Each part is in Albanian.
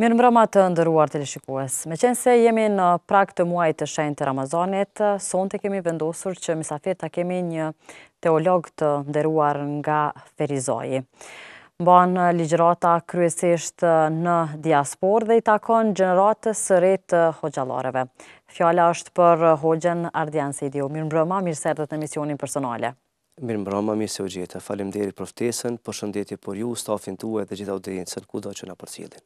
Mirë më të ndëruar të lëshikues. Me qenë se jemi në prak të muaj të shenjë të Ramazanit, son të kemi vendosur që misafet të kemi një teolog të ndëruar nga Ferizoi. Mbanë në ligjërata kryesisht në diaspor dhe i takon gjeneratës së rejtë hoqalareve. Fjala është për hoqen Ardian Sidio. Mirë më mirë në misionin personale. Mirë më rëma, mirë se u Falim deri për ftesën, për shëndetje për ju, stafin të u e dhe gjitha u dhejnë, që në përcilin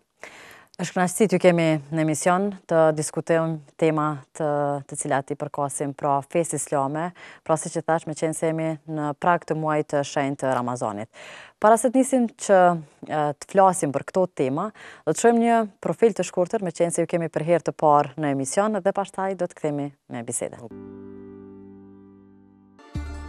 është knashti të kemi në emision të diskutim tema të cilat i përkosim pra fes islame, pra si që thash me qenë se jemi në prak të muaj të shenjë të Ramazanit. Para se të nisim që të flasim për këto tema, dhe të shumë një profil të shkurëtër me qenë se ju kemi për herë të parë në emision dhe pashtaj do të këthemi me bisede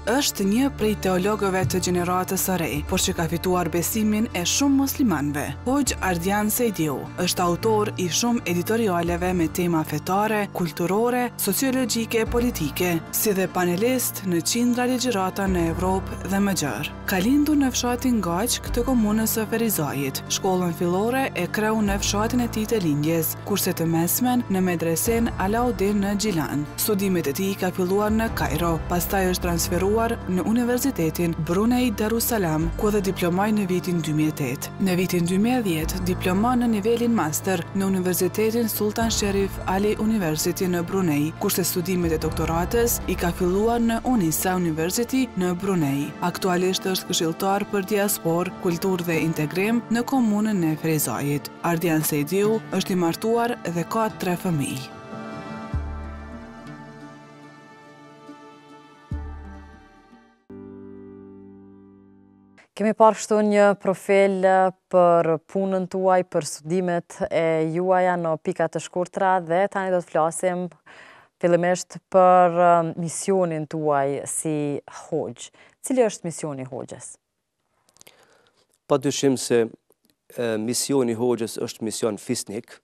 është një prej teologëve të gjeneratës së re, por që ka fituar besimin e shumë muslimanve. Hoxh Ardian Sejdiu është autor i shumë editorialeve me tema fetare, kulturore, sociologjike e politike, si dhe panelist në qindra ligjërata në Evropë dhe më gjerë. Ka lindur në fshatin Gaç të komunës së Ferizajit. Shkollën fillore e kreu në fshatin e tij të lindjes, kurse të mesmen në medresen Alaudin në Gjilan. Studimet e tij ka filluar në Kairo, pastaj është transferuar në Universitetin Brunei Darussalam, ku edhe diplomaj në vitin 2008. Në vitin 2010, diploma në nivelin master në Universitetin Sultan Sherif Ali University në Brunei, ku studimit studimet e doktorates i ka filluar në Unisa University në Brunei. Aktualisht është këshiltar për diaspor, kultur dhe integrim në komunën e Frezajit. Ardian Sejdiu është i martuar dhe ka tre fëmijë. Kemi parë një profil eh, për punën tuaj, për studimet e juaja në pikat të shkurtra dhe tani do të flasim fillimisht për eh, misionin tuaj si hoqë. Cili është misioni hoqës? Pa dyshim se eh, misioni hoqës është mision fisnik,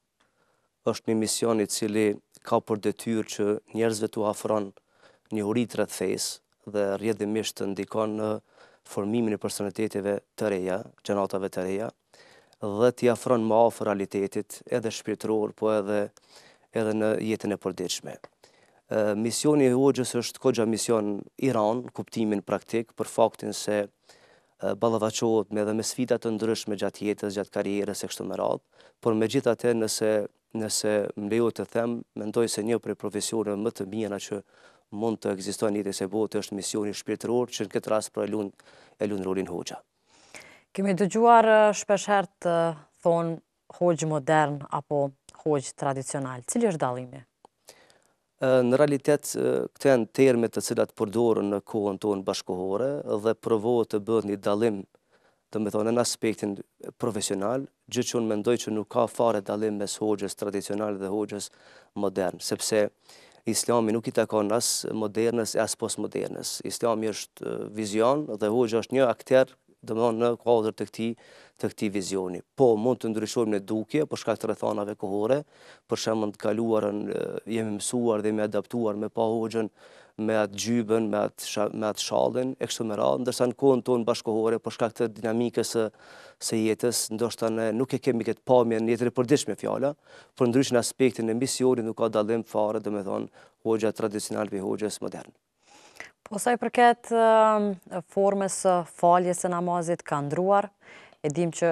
është një misioni cili ka për detyr që njerëzve të hafron një uritrat fejs dhe rjedhimisht të ndikon në formimin e personaliteteve të reja, gjenatave të reja, dhe t'i afron më afor realitetit, edhe shpirtror, po edhe, edhe në jetën e përdiqme. Misioni e Hoxhës është kogja mision Iran, kuptimin praktik, për faktin se balavacohet me dhe me sfidat të ndryshme gjatë jetës, gjatë karierës e kështë më radhë, por me gjitha të nëse, nëse mlejot të them, mendoj se një për profesionet më të mjena që mund të egzistojnë një dhe se botë është misioni shpirtëror që në këtë rast për e lunë rolin hoqa. Kemi dëgjuar shpesher të thonë hoqë modern apo hoqë tradicional. Cili është dalimi? Në realitet, këtë janë termet të cilat përdorën në kohën tonë bashkohore dhe provohë të bëdhë një dalim të me thonë në aspektin profesional, gjithë që unë mendoj që nuk ka fare dalim mes hoqës tradicional dhe hoqës modern, sepse islami nuk i takon as modernës e as postmodernës. Islami është vizion dhe hoxha është një akter dhe më në kodrë të këti, të këti vizioni. Po, mund të ndryshojmë në duke, për shkak të rëthanave kohore, për shemën të kaluarën, jemi mësuar dhe jemi adaptuar me pa hoqën, me atë gjybën, me atë, me shalën, e kështu më radhë, ndërsa në kohën tonë bashkohore, për shkak dinamikës së jetës, ndoshta ne nuk e kemi këtë pamje në jetën e përditshme fjala, por ndryshin aspektin e misionit nuk ka dallim fare, domethënë hoxha tradicional për hoxha modern. Po sa i përket formës së faljes së namazit ka ndruar, e dim që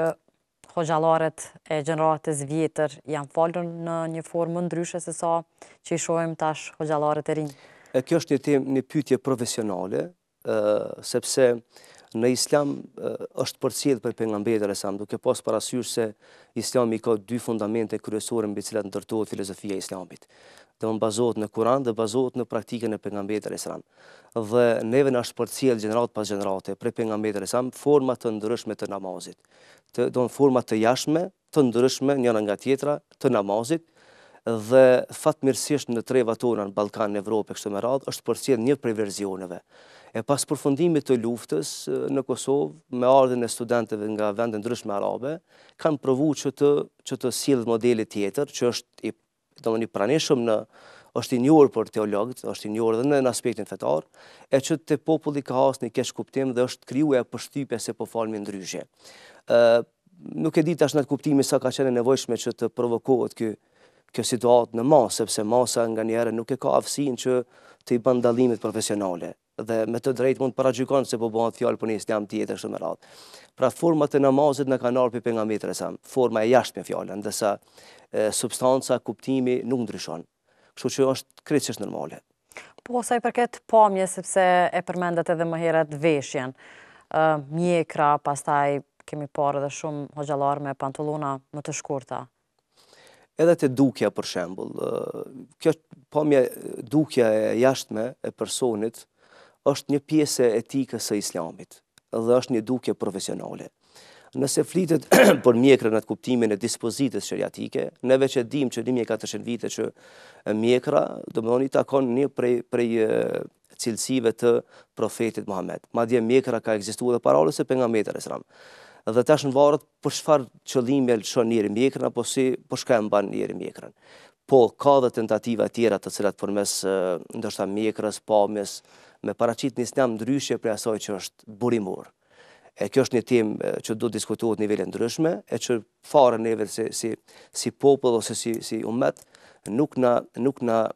hoxhallaret e gjeneratës vjetër janë falur në një formë ndryshe se sa që i shohim tash hoxhallaret e rinj. E kjo është një temë një pytje profesionale, sepse në islam është përcjedhë për pengambetër e resam, duke pas parasyrë se islami ka dy fundamente kryesore mbi cilat në tërtohet filozofia islamit dhe më bazohet në Kuran dhe bazohet në praktikën e pengambet e resam. Dhe neve në është për cilë generat pas generate, pre pengambet e resam format të ndryshme të namazit. Do në format të jashme, të ndryshme njëra nga tjetra, të namazit, dhe fatë mirësisht në treva tona në Balkan, në Evropë, kështu me radhë, është përsjedhë një prej verzioneve. E pas përfundimit të luftës në Kosovë, me ardhën e studentëve nga vende ndryshme arabe, kanë provu që të, të silët modelit tjetër, që është i, i praneshëm në është i njohur për teologët, është i njohur edhe në aspektin fetar, e që të populli ka një kësht kuptim dhe është krijuar pështypja se po falmi ndryshe. nuk e di tash në kuptimin sa ka qenë nevojshme që të provokohet ky kjo situatë në masë, sepse masa nga njerë nuk e ka afsin që të i dallimet profesionale dhe me të drejt mund paragjykon se po bëhet fjalë për një islam tjetër shumë me radhë. Pra format e namazit në kanal për e sa, forma e jashtë me fjallën, dhe sa substanca, kuptimi nuk ndryshon. Kështu që është kryqësht normale. Po, sa i përket pamjes sepse e përmendet edhe më heret veshjen, mjekra, pastaj kemi parë dhe shumë hoxalar me pantolona më të shkurtë edhe të dukja për shembul. Kjo pomje dukja e jashtme e personit është një e etike e islamit dhe është një dukje profesionale. Nëse flitet për mjekrën atë kuptimin e dispozitës shëriatike, neve që dim që 1400 vite që mjekra, do më do një takon një prej, prej cilësive të profetit Muhammed. Ma dje mjekra ka egzistu dhe parolës e pengametër e sramë dhe tash në varet për çfarë qëllimi el çon njëri mjekrën apo si po shka e mban njëri mjekrën. Po ka dhe tentativa të tjera të cilat mes ndoshta mjekrës pa mes me paracit një snam ndryshje për asaj që është burimur. E kjo është një temë që duhet diskutuot në nivele ndryshme, e që fare neve si si si popull ose si si umat nuk na nuk na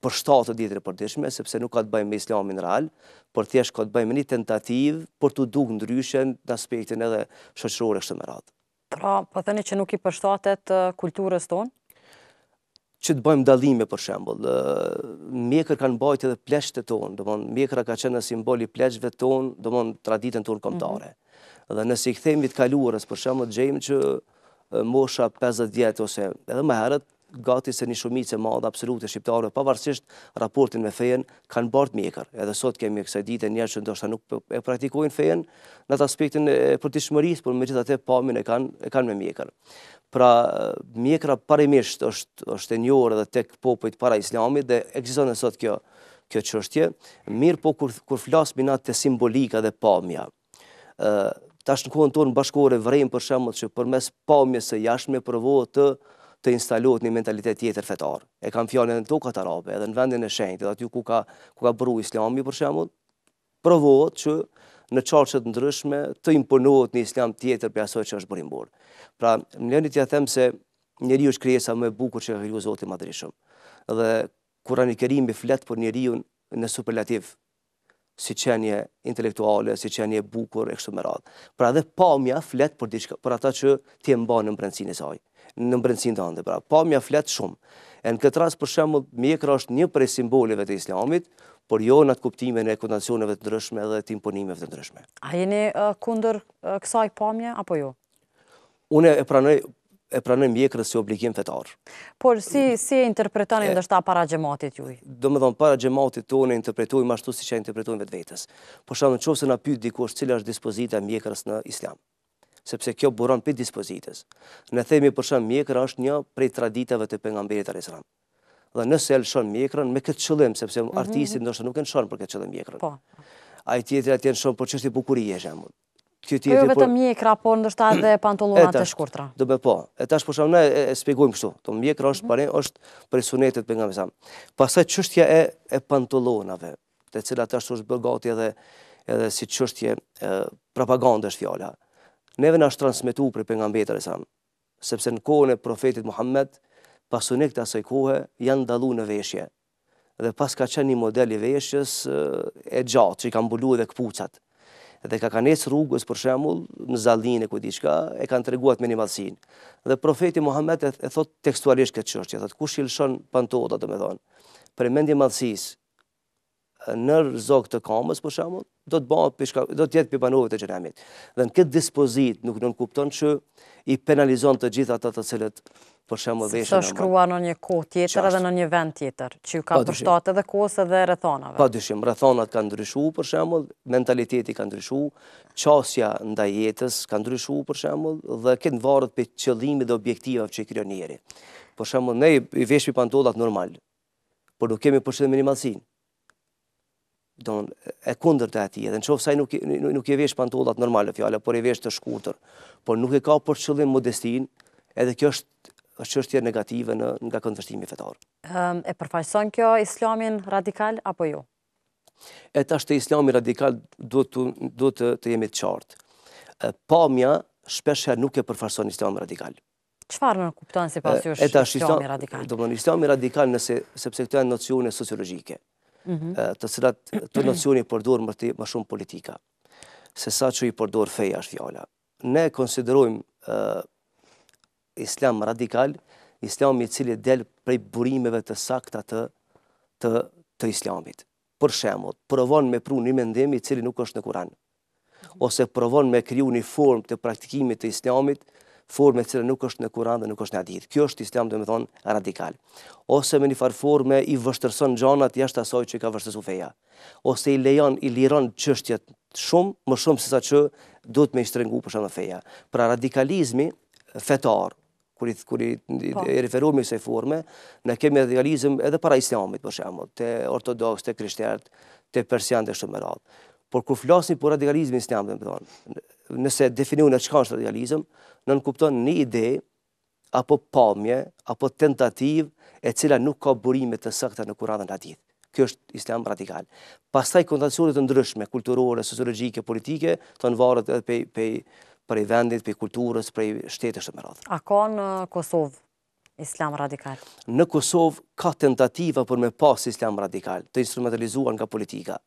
për të ditë e sepse nuk ka të bëjmë me islamin real, për thjesht ka të bëjmë një tentativë për të duk ndryshen në aspektin edhe shëqërore kështë më ratë. Pra, për po thëni që nuk i përshtatet kulturës tonë? Që të bëjmë dalime, për shembol. Mjekër kanë bajt edhe pleshtet tonë, do mënë, mjekëra ka qenë në simboli pleshtve tonë, do traditën tonë komtare. Mhm. Dhe nësi i këthejmë i të kaluarës, për shembol, gjejmë që mosha 50 djetë ose edhe më herët, gati se një shumicë e madhe absolute shqiptarëve, pavarësisht raportin me fejen, kanë bërt mjekër. Edhe sot kemi kësaj dite njerë që ndoshta nuk e praktikojnë fejen në të aspektin e për të por me gjitha pamin e kanë, e kanë me mjekër. Pra, mjekëra parimisht është, është e njore edhe tek popojt para islamit dhe egzizon e sot kjo, kjo çështje. Mirë po kur, kur flasë binat të simbolika dhe pamja. Uh, tash në kohën tonë bashkore vrejmë për shembull që përmes pamjes së jashtme provohet të të instalohet një mentalitet tjetër fetar. E kam fjallin në tokat arabe edhe në vendin e shenjtë, edhe aty ku ka, ku ka bëru islami, për shemull, provohet që në qarqet ndryshme të imponohet një islam tjetër për asoj që është bërimbor. Pra, më lëni t'ja them se njeri është kryesa më e bukur që e hëllu zotin madrishëm. Dhe kurani kërimi flet për njeriun në superlativ, si qenje intelektuale, si qenje bukur e kështu më radhë. Pra dhe pamja flet për, diçka, për ata që ti e mba në mbrëndësin e në mbërëndësin të ndë, pra, pa mja fletë shumë. E në këtë ras, për shemë, mjekra është një prej simboleve të islamit, por jo në atë kuptime në ekonacioneve të ndryshme dhe të imponimeve të ndryshme. A jeni kunder kësaj pamje, apo jo? Une e pranoj e pranoj mjekrës si obligim fetar. Por, si e interpretoni ndështa para gjematit juj? Do më dhëmë, para gjematit tonë e interpretojmë ashtu si që e interpretojmë vetë vetës. Por shumë në qovë se në pytë dikosht cilë është dispozita mjekrës në islam sepse kjo buron për dispozitës. Në themi për shumë mjekër është një prej traditave të pengamberit të resran. Dhe nëse elë shumë mjekërën me këtë qëllim, sepse mhm. artistit nështë nuk e në shumë për këtë qëllim mjekërën. Po. A i tjetëri atë jenë shumë për qështë i bukuri e shumë. Kjo po jo po e vetëm mjekra, por ndështë atë dhe pantolonat të shkurtra. Do Dëbe po, e tash për shumë, ne e spegujmë kështu. Të mjekra është mhm. pare, është për i sunetet për nga me Pasaj qështja e, e pantolonave, të cilat është është bërgati edhe, edhe si qështje propagandës është fjallat neve në është transmitu për për nga mbetër e sanë, sepse në kohën e profetit Muhammed, pasunik të asaj kohë janë dalu në veshje, dhe pas ka qenë një model i veshjes e gjatë, që i kanë bulu edhe këpucat, dhe ka kanë ecë rrugës për shemull në zalin e ku diqka, e kanë të reguat me një madhësin. Dhe profeti Muhammed e, thot tekstualisht këtë qështje, thot kush i lëshon pantota të me thonë, për e mendje madhësis, nër zog të kamës për shemull, do të bëhet pishka, do të jetë për banorët e xhenemit. Dhe në këtë dispozit nuk nuk kupton që i penalizon të gjithat ato të cilët për shembull veshin. Sa shkruan në një kohë tjetër edhe në një vend tjetër, që ka përshtatë edhe kohës edhe rrethonave. Pa dyshim, rrethonat kanë ndryshuar për shembull, mentaliteti ka ndryshuar, çësia ndaj jetës ka ndryshuar për shembull dhe këtë varet për qëllimit dhe objektivave që krijon njeri. Për shembull, ne i veshim pantollat normal, por nuk kemi përshtatë minimalsinë don e kundërt e atij, edhe nëse ai nuk nuk, nuk e vesh pantollat normale fjalë, por e vesh të shkurtër, por nuk e ka për qëllim modestin, edhe kjo është është çështje negative në nga kundërshtimi fetar. Ëm e përfaqëson kjo islamin radikal apo jo? E tash të islami radikal duhet të, duhet të, të jemi të qartë. Pamja shpesh herë nuk e përfaqëson islamin radikal. Çfarë në kupton sipas jush? E radikal? islami radikal. Domthonë islami radikal nëse sepse këto janë nocione sociologjike. Mhm. Eh, të cilat të nocioni përdor më të më shumë politika, se sa që i përdor feja është fjala. Ne konsiderojmë eh, islam radikal, islam i cili del prej burimeve të sakta të, të, të islamit. Për shemot, provon me pru një mendemi cili nuk është në kuran, ose provon me kriju një form të praktikimit të islamit, forme që nuk është në Kur'an dhe nuk është në Hadith. Kjo është Islami, domethënë, radikal. Ose me një far forme i vështërson gjanat jashtë asaj që ka vështësu feja. Ose i lejon i liron çështjet shumë më shumë se sa që duhet me i shtrengu për shkak të feja. Pra radikalizmi fetar kur i kur i po. me se forme ne kemi radikalizëm edhe para islamit për shumë, te ortodoks te kristianët te persian dhe shumë radhë. por kur flasim për radikalizmin islam domethënë nëse definiu në qëka është radikalizëm, në nënkupton një ide, apo pamje, apo tentativ, e cila nuk ka burime të sakta në kuradën të atit. Kjo është islam radikal. Pastaj kontacionit të ndryshme, kulturore, sociologike, politike, të nëvarët edhe pej, pej, prej vendit, pej kulturës, prej shtetës të mëradhë. A ka në Kosovë islam radikal? Në Kosovë ka tentativa për me pas islam radikal, të instrumentalizuar nga politika.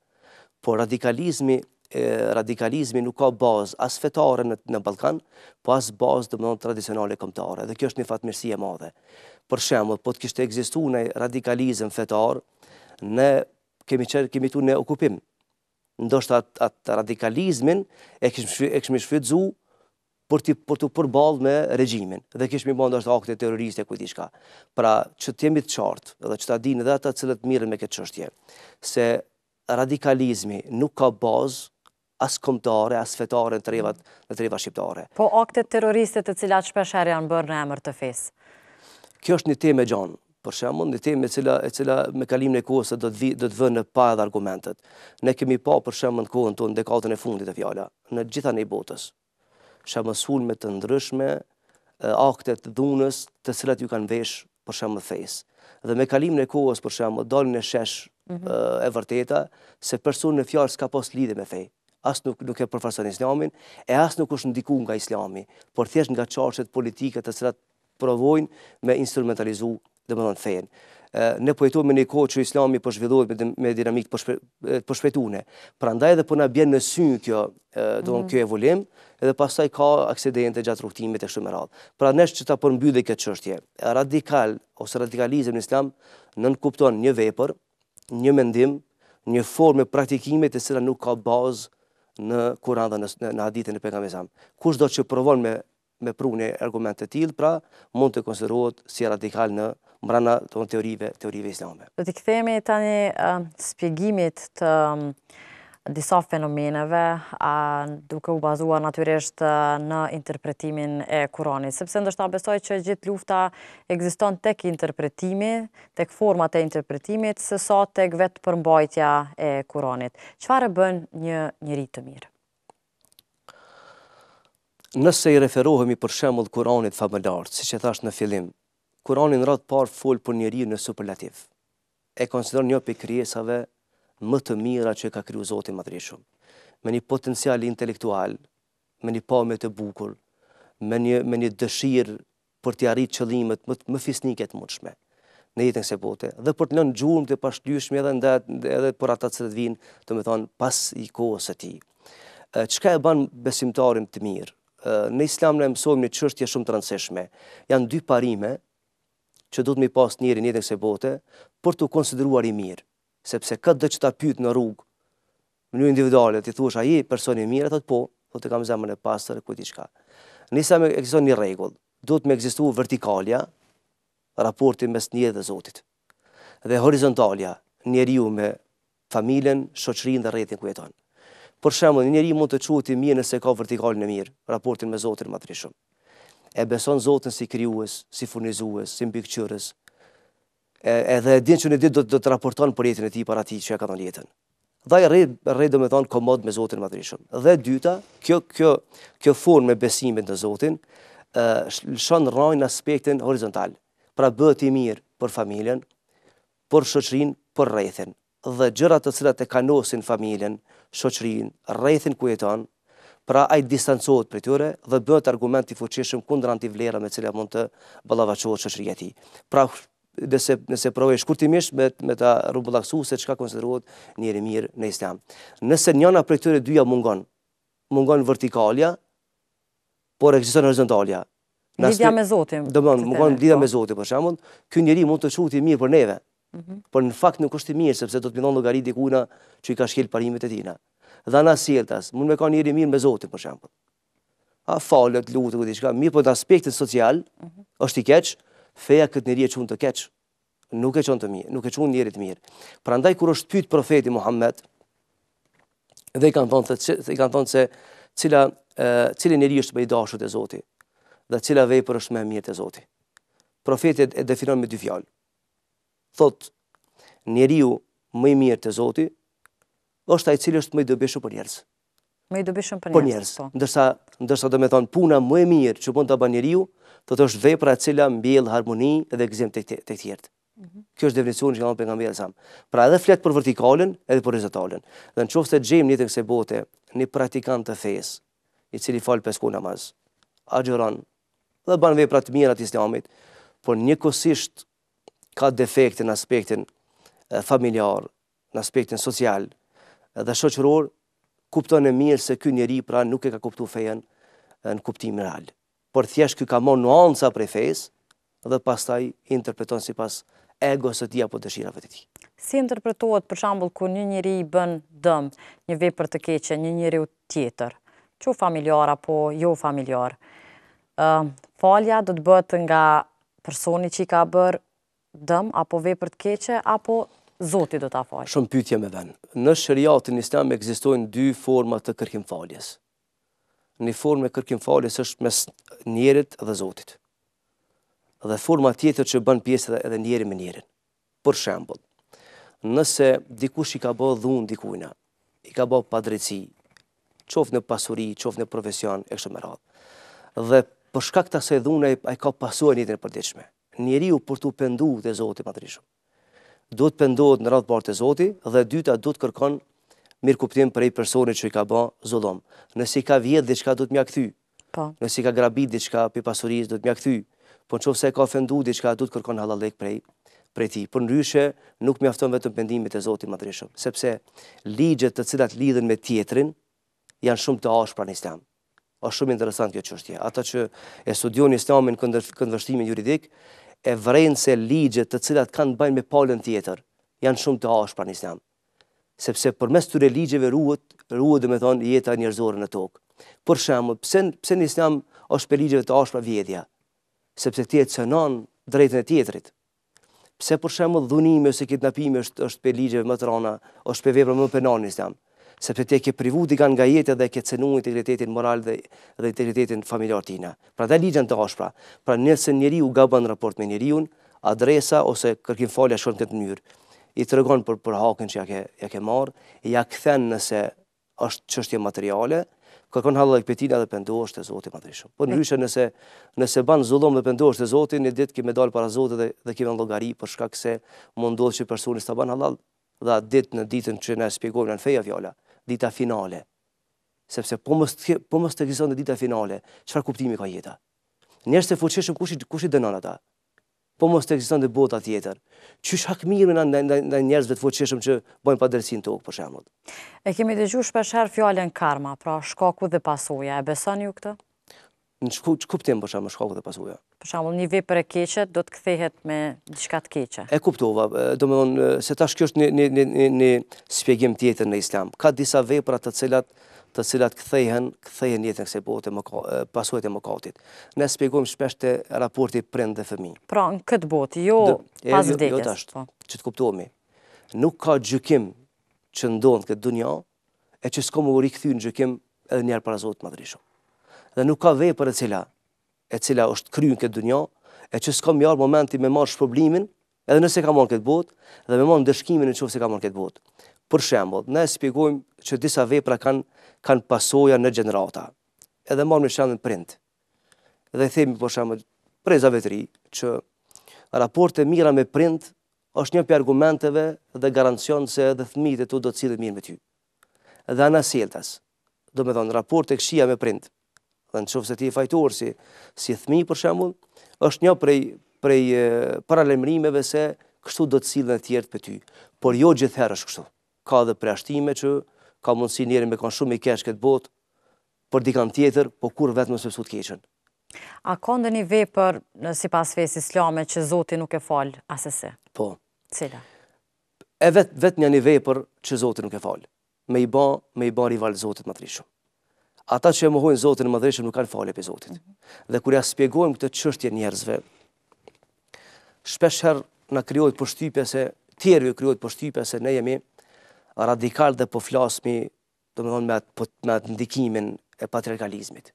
Por radikalizmi radikalizmi nuk ka bazë as fetare në në Ballkan, po as bazë do të tradicionale kombëtare. Dhe kjo është një fatmirësi e madhe. Për shembull, po të kishte ekzistuar një radikalizëm fetar në kemi tu në okupim. Ndoshta atë radikalizmin e kishim e për të për me regjimin dhe kishmi bën është akte terroriste ku diçka. Pra, që të jemi të qartë dhe që ta dinë edhe ata që mirën me këtë çështje, se radikalizmi nuk ka bazë as komptare, as fetare në treva, shqiptare. Po aktet terroriste të cilat shpeshherë janë bërë në emër të fesë. Kjo është një temë gjanë, për shembull, një temë e cila e cila me kalimin e kohës do të do të vënë pa edhe argumentet. Ne kemi pa për shembull kohën tonë dekadën e fundit të fjalës, në gjithë anë botës. me të ndryshme, aktet dhunës të cilat ju kanë vesh për shemë dhe Dhe me kalim në kohës për shemë, dalin në shesh mhm. e vërteta, se person në fjarë s'ka pas lidi me thejë asë nuk, nuk e përfarson islamin, e asë nuk është ndikuar nga islami, por thjesht nga qarqet politike të cilat provojnë me instrumentalizu dhe më dhënë fejnë. Ne pojtu me një kohë që islami përshvidojt po me, me dinamik përshvetune. Pra ndaj edhe përna po bjen në synë kjo, në mm -hmm. kjo evolim, edhe pasaj ka aksidente gjatë rukëtimit e shumë rad. Pra nesh që ta përmbydhe këtë qështje, radikal ose radikalizem në islam kupton një vepër, një mendim, një formë praktikimit e sira nuk ka bazë në Kur'an dhe në në hadithin e pejgamberit. Cudo që provon me me prunë argumente të tillë, pra mund të konsiderohet si radikal në mbrana të teorive, teorive islame. Do të kthehemi tani shpjegimit të disa fenomeneve duke u bazua naturisht në interpretimin e Kuranit. Sepse ndështëta besoj që gjithë lufta egziston tek interpretimi, tek format e interpretimit, sësa tek vetë përmbajtja e Kuranit. e bën një njëri të mirë? Nëse i referohemi për shemëll Kuranit familjarë, si që thashtë në filim, Kuranin rratë parë folë për njëri në superlativ. E konsideron një për kriesave, më të mira që ka kriju Zoti i Madhrishëm. Me një potencial intelektual, me një pamje të bukur, me një me një dëshirë për të arritur qëllimet më më fisnike të mundshme në jetën së bote dhe për të lënë gjurmë të pashlyeshme edhe edhe për ata që vijnë, do të thon pas i kohës së tij. Çka e bën besimtarin të mirë? Në Islam ne mësojmë një çështje shumë të rëndësishme. Jan dy parime që duhet mi pas njëri në jetën së bote për të konsideruar i mirë sepse këtë do të ta pyet në rrugë. një individale ti thua ai personi i mirë, thotë po, thot po të kam zemrën e pastër kujt i shka. Nisa me një rregull, duhet me ekzistuo vertikalja, raporti mes një dhe Zotit. Dhe horizontalja, njeriu me familjen, shoqërinë dhe rrethin ku jeton. Për shembull, një njeriu mund të çuhet i mirë nëse ka vertikalën e mirë, raportin me Zotin më të rishëm. E beson Zotin si krijues, si furnizues, si mbikëqyrës, edhe e din që një ditë do, të raporton për jetin e ti para ti që e ka dhënë jetën. Dha i rrej, do me thonë komod me Zotin më dhërishëm. Dhe dyta, kjo, kjo, kjo formë me besimin të Zotin, uh, shonë rajnë aspektin horizontal, pra bëhet i mirë për familjen, për shoqërin, për rrejthin. Dhe gjërat të cilat e kanosin familjen, shoqërin, rrejthin ku jeton, pra ai distancohet prej tyre dhe bëhet argument i fuqishëm kundër antivlerave me cilat mund të ballavaçohet shoqëria e tij. Pra nëse nëse provoj shkurtimisht me me ta rrobullaksu se çka konsiderohet një i mirë në Islam. Nëse njëna nga prej këtyre dyja mungon, mungon vertikalia, por ekziston horizontalja. Lidhja me Zotin. Do të thonë, mungon lidhja po. me Zotin për shembull, ky njeri mund të çuhet mirë për neve. Ëh. Mm -hmm. Por në fakt nuk është i mirë sepse do të mëndon llogari diku na që i ka shkel parimet e tij Dhe Dha na sjelltas, mund me kanë i mirë me Zotin për shembull. A falet lutë diçka, mirë po të social, mm -hmm. është i keq, feja këtë njeri e qënë të keqë, nuk e qënë të mirë, nuk e qënë njerit mirë. Pra ndaj kur është pytë profeti Muhammed, dhe i kanë thonë se, dhe i kanë thonë se cila, cili njeri është me i dashët e Zoti, dhe cila vej për është me mirë të Zoti. Profetit e definon me dy fjallë. Thot, njeriu më i mirë të Zoti, është ai cili është më i dobishëm për njerëz. Më i dobishëm për njerëz. Për po. Ndërsa, ndërsa do të thonë puna më e mirë që mund ta bën njeriu, do të është vepra e cila mbjell harmoni dhe gëzim të tjertë. Mhm. Kjo është definicioni që nga më për nga mbjell samë. Pra edhe fletë për vertikalen edhe për rizetalen. Dhe në xejm se gjemë një të këse bote, një praktikant të thes, i cili falë pesku namaz, agjëran dhe banë vepra të të islamit, por një kosisht ka defekte në aspektin familjar, në aspektin social dhe shoqëror, kuptonë mirë se ky njeri pra nuk e ka kuptu fejen në kuptim real por thjesht kjo ka mo nuanca prej fesë dhe pastaj interpreton sipas egos së tij apo dëshirave të tij. Si interpretohet për shembull ku një njerëj i bën dëm një vepër të keqe një njeriu tjetër, çu familjar apo jo familjar. falja do të bëhet nga personi që i ka bër dëm apo vepër të keqe apo Zoti do ta falë. Shumë pyetje me vën. Në shariatin islam ekzistojnë dy forma të kërkim faljes një formë e kërkim faljes është mes njerit dhe Zotit. Dhe forma tjetër që bën pjesë edhe njeri me njerin. Për shembull, nëse dikush i ka bërë dhunë dikujna, i ka bërë padrejti, çoft në pasuri, çoft në profesion e kështu me radhë. Dhe për shkak të asaj dhune ai ka pasuar një ditë përditshme. Njeriu për të penduar te Zoti madhrishëm. Duhet pendohet në radhë të Zotit dhe e dyta duhet kërkon mirë kuptim për ai personi që i ka bë zollom. Nësi i ka vjedh diçka do të më kthy. Po. ka grabit diçka pe pasurisë do të më kthy. Po nëse ka ofenduar diçka do të kërkon halalek prej prej ti. Por ndryshe nuk mjafton vetëm pendimit e Zotit Madrishëm. sepse ligjet të cilat lidhen me tjetrin janë shumë të ashpra në Islam. Është shumë interesant kjo çështje. Ata që e studionin Islamin këndër këndvështrimin juridik e vrenë se ligjet të cilat kanë të bajnë me palën tjetër, janë shumë të ashpra në islamë sepse për mes të religjeve ruhet ruët dhe me thonë jeta njërzore në tokë. Për shemë, pëse, pse një islam është për religjeve të ashpra vjedhja, sepse ti e të drejtën e tjetërit. Pse për shemë dhunime ose kidnapime është, është për religjeve më të rana, është për vepra më për non islam, sepse ti e ke privu di kanë nga jetë dhe ke të sënu integritetin moral dhe, dhe integritetin familjar tina. Pra dhe ligjën të ashpra, pra nëse njeri u raport me njeri adresa ose kërkim falja shkon këtë mënyrë i të regon për, për hakin që ja ke, ja ke marë, ja këthen nëse është qështje materiale, kërkon halë dhe këpetina dhe pendohështë të zotin madrishëm. Por në nëse, nëse banë zullom dhe pendohështë të zotin, një ditë kime dalë para zotin dhe, dhe kime në logari për shka këse mundodhë që personis të banë halal, dhe ditë në ditën që ne spjegojmë në feja vjala, dita finale, sepse po mështë të, po të gjizon dhe dita finale, qëfar kuptimi ka jeta? Njerës të fuqeshëm kush i dënon ata, po mos të egziston dhe bota tjetër. Që shak mirë me në njerëzve të voqeshëm që bojnë pa dërësin të okë, për shemë. E kemi dhe gjush për shërë fjallën karma, pra shkaku dhe pasuja, e beson ju këtë? Në që kuptim për shemë shkaku dhe pasuja? Për shemë, një vej për e keqet, do të këthehet me një shkat keqet. E kuptova, do me dhonë, se ta shkjo është një spjegim tjetër në islam. Ka disa vej për atë të cilat të cilat kthehen, kthehen në jetën e bote më pasojtë më kotit. Ne shpjegojmë shpesh te raporti prind dhe fëmijë. Pra, në këtë botë, jo pas vdekjes. Jo, jo tash, po. Çi të kuptojmë. Nuk ka gjykim që ndon këtë dunjë e që s'ka më u rikthy në gjykim edhe një herë para Zotit madhrisho. Dhe nuk ka vepër e cila e cila është kryen këtë dunjë e që s'ka më ar momenti me marr shpërblimin, edhe nëse ka marr këtë botë dhe me marr nëse ka marr këtë botë. Për shembull, ne shpjegojmë që disa vepra kanë kanë pasoja në gjenerata. Edhe marë me shëndën print. Dhe themi për shëndën preza vetri, që raporte mira me print është një për argumenteve dhe garancion se edhe thmit e tu do të cilë mirë me ty. Dhe anasjeltas, do me thonë, raport e këshia me print, dhe në qofë se ti e fajtor si, si thmi, për shemull, është një prej, prej paralemrimeve se kështu do të cilë në tjertë për ty. Por jo gjithherë është kështu. Ka dhe preashtime që ka mundësi njerë me kanë shumë i kesh këtë botë, për dikan tjetër, po kur vetë mësë të keqen. A kondë një vepër, si pas fesë islame, që Zotin nuk e falë asese? Po. Cila? E vetë një një vepër që Zotin nuk e falë. Me i ba, me i ba rival Zotit Madrishu. Ata që e mëhojnë Zotin Madrishu nuk kanë falë e për Zotit. Mhm. Dhe kërja spjegojmë këtë qështje njerëzve, shpesher në kryojt për shtype se, tjerëve kryojt për se ne jemi radikal dhe po flasmi do me thonë po, me atë ndikimin e patriarkalizmit.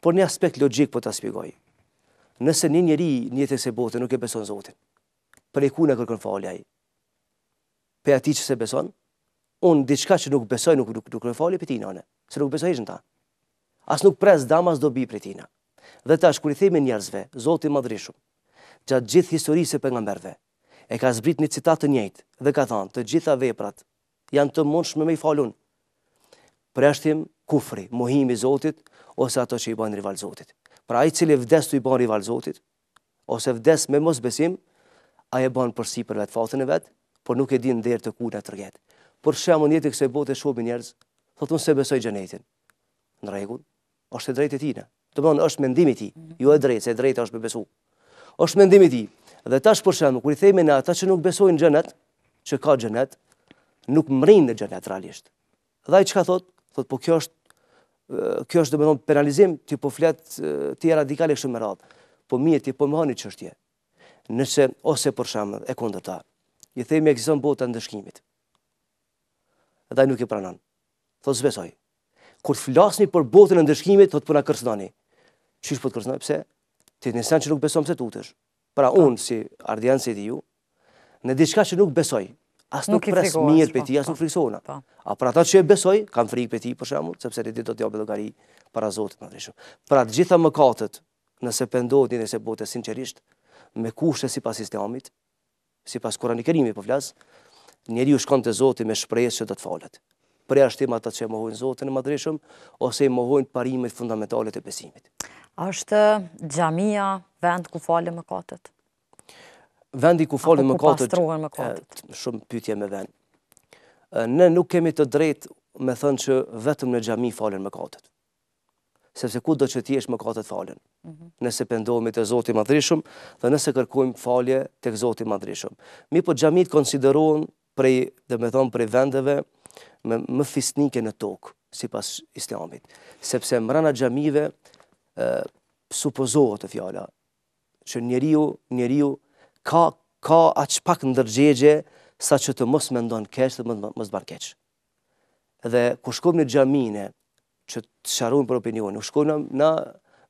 Por një aspekt logik po të aspigoj. Nëse një njëri njëtës e bote nuk e beson zotin, për e ku në kërkën falja i, për e ati që se beson, unë diçka që nuk besoj nuk nuk kërkën falja i për ti se nuk besoj ishën ta. As nuk prez dama, as do bi për Dhe tash, Dhe ta themi njerëzve, zotin madrishu, që atë gjithë historisë e mërëve, e ka zbrit një citat të njëjtë dhe ka thënë, të gjitha veprat janë të mundshme me i falun. Preshtim kufri, mohimi i Zotit ose ato që i bën rival Zotit. Pra ai i cili vdes tu i bën rival Zotit ose vdes me mosbesim, ai e bën përsi për vet fatin e vet, por nuk e din derë të kuda të rjet. Për shembull, jetë kësaj bote shumë njerëz thotun se besoj xhenetin. Në rregull, është e drejtë e tij. Do të thonë është mendimi i tij, jo e drejtë, e drejta është me besu. Është mendimi i tij. Dhe tash për shembull, kur i themi ne ata që nuk besojnë në xhenet, që ka xhenet, nuk mrinë në xhenet realisht. Dhe ai çka thot? Thot po kjo është kjo është domethënë penalizim ti po flet ti radikal e kështu me radhë. Po mirë ti po më mohoni çështje. Nëse ose për shembull e kundërta. I themi ekziston bota ndëshkimit. Dhe ai nuk e pranon. Thot zbesoj. Kur flasni për botën e ndëshkimit, thot po na kërcënoni. Çish po të kërcënoj? Pse? Ti nisën që nuk beson pse tutesh. Të Pra po. unë si ardiansit ju, në diçka që nuk besoj, as nuk pres mirë për po, ti, as nuk po, friksona. A pra ta që e besoj, kam frikë për ti për shemë, sepse të ditë do t'ja belogari para zotit në rishu. Pra të gjitha më katët, nëse pëndohet një nëse bote sinqerisht, me kushe si pas istiamit, si pas kurani kerimi për flasë, njeri u shkon të zotit me shprejës që do të falet. Preja shtima të që e mohojnë zotin e madrishëm, ose e mohojnë parimet fundamentalet e besimit është gjamia vend ku fali më katët? Vendi ku fali më katët? Apo ku më katët? Shumë pytje me vend. Ne nuk kemi të drejt me thënë që vetëm në gjami falen më katët. Sepse ku do që ti esh më katët falen? Mhm. Nëse pëndohemi të zoti madrishëm dhe nëse kërkujmë falje të zoti madrishëm. Mi po gjamit konsiderohen prej, dhe me thonë, prej vendeve me më fisnike në tokë, si pas islamit. Sepse mërana gjamive, supozohet të fjala, që njeriu, njeriu ka, ka aqë pak ndërgjegje sa që të mos me ndonë keqë dhe mos banë keqë. Dhe ku shkojmë në gjamine, që të sharojmë për opinioni, ku shkojmë në, në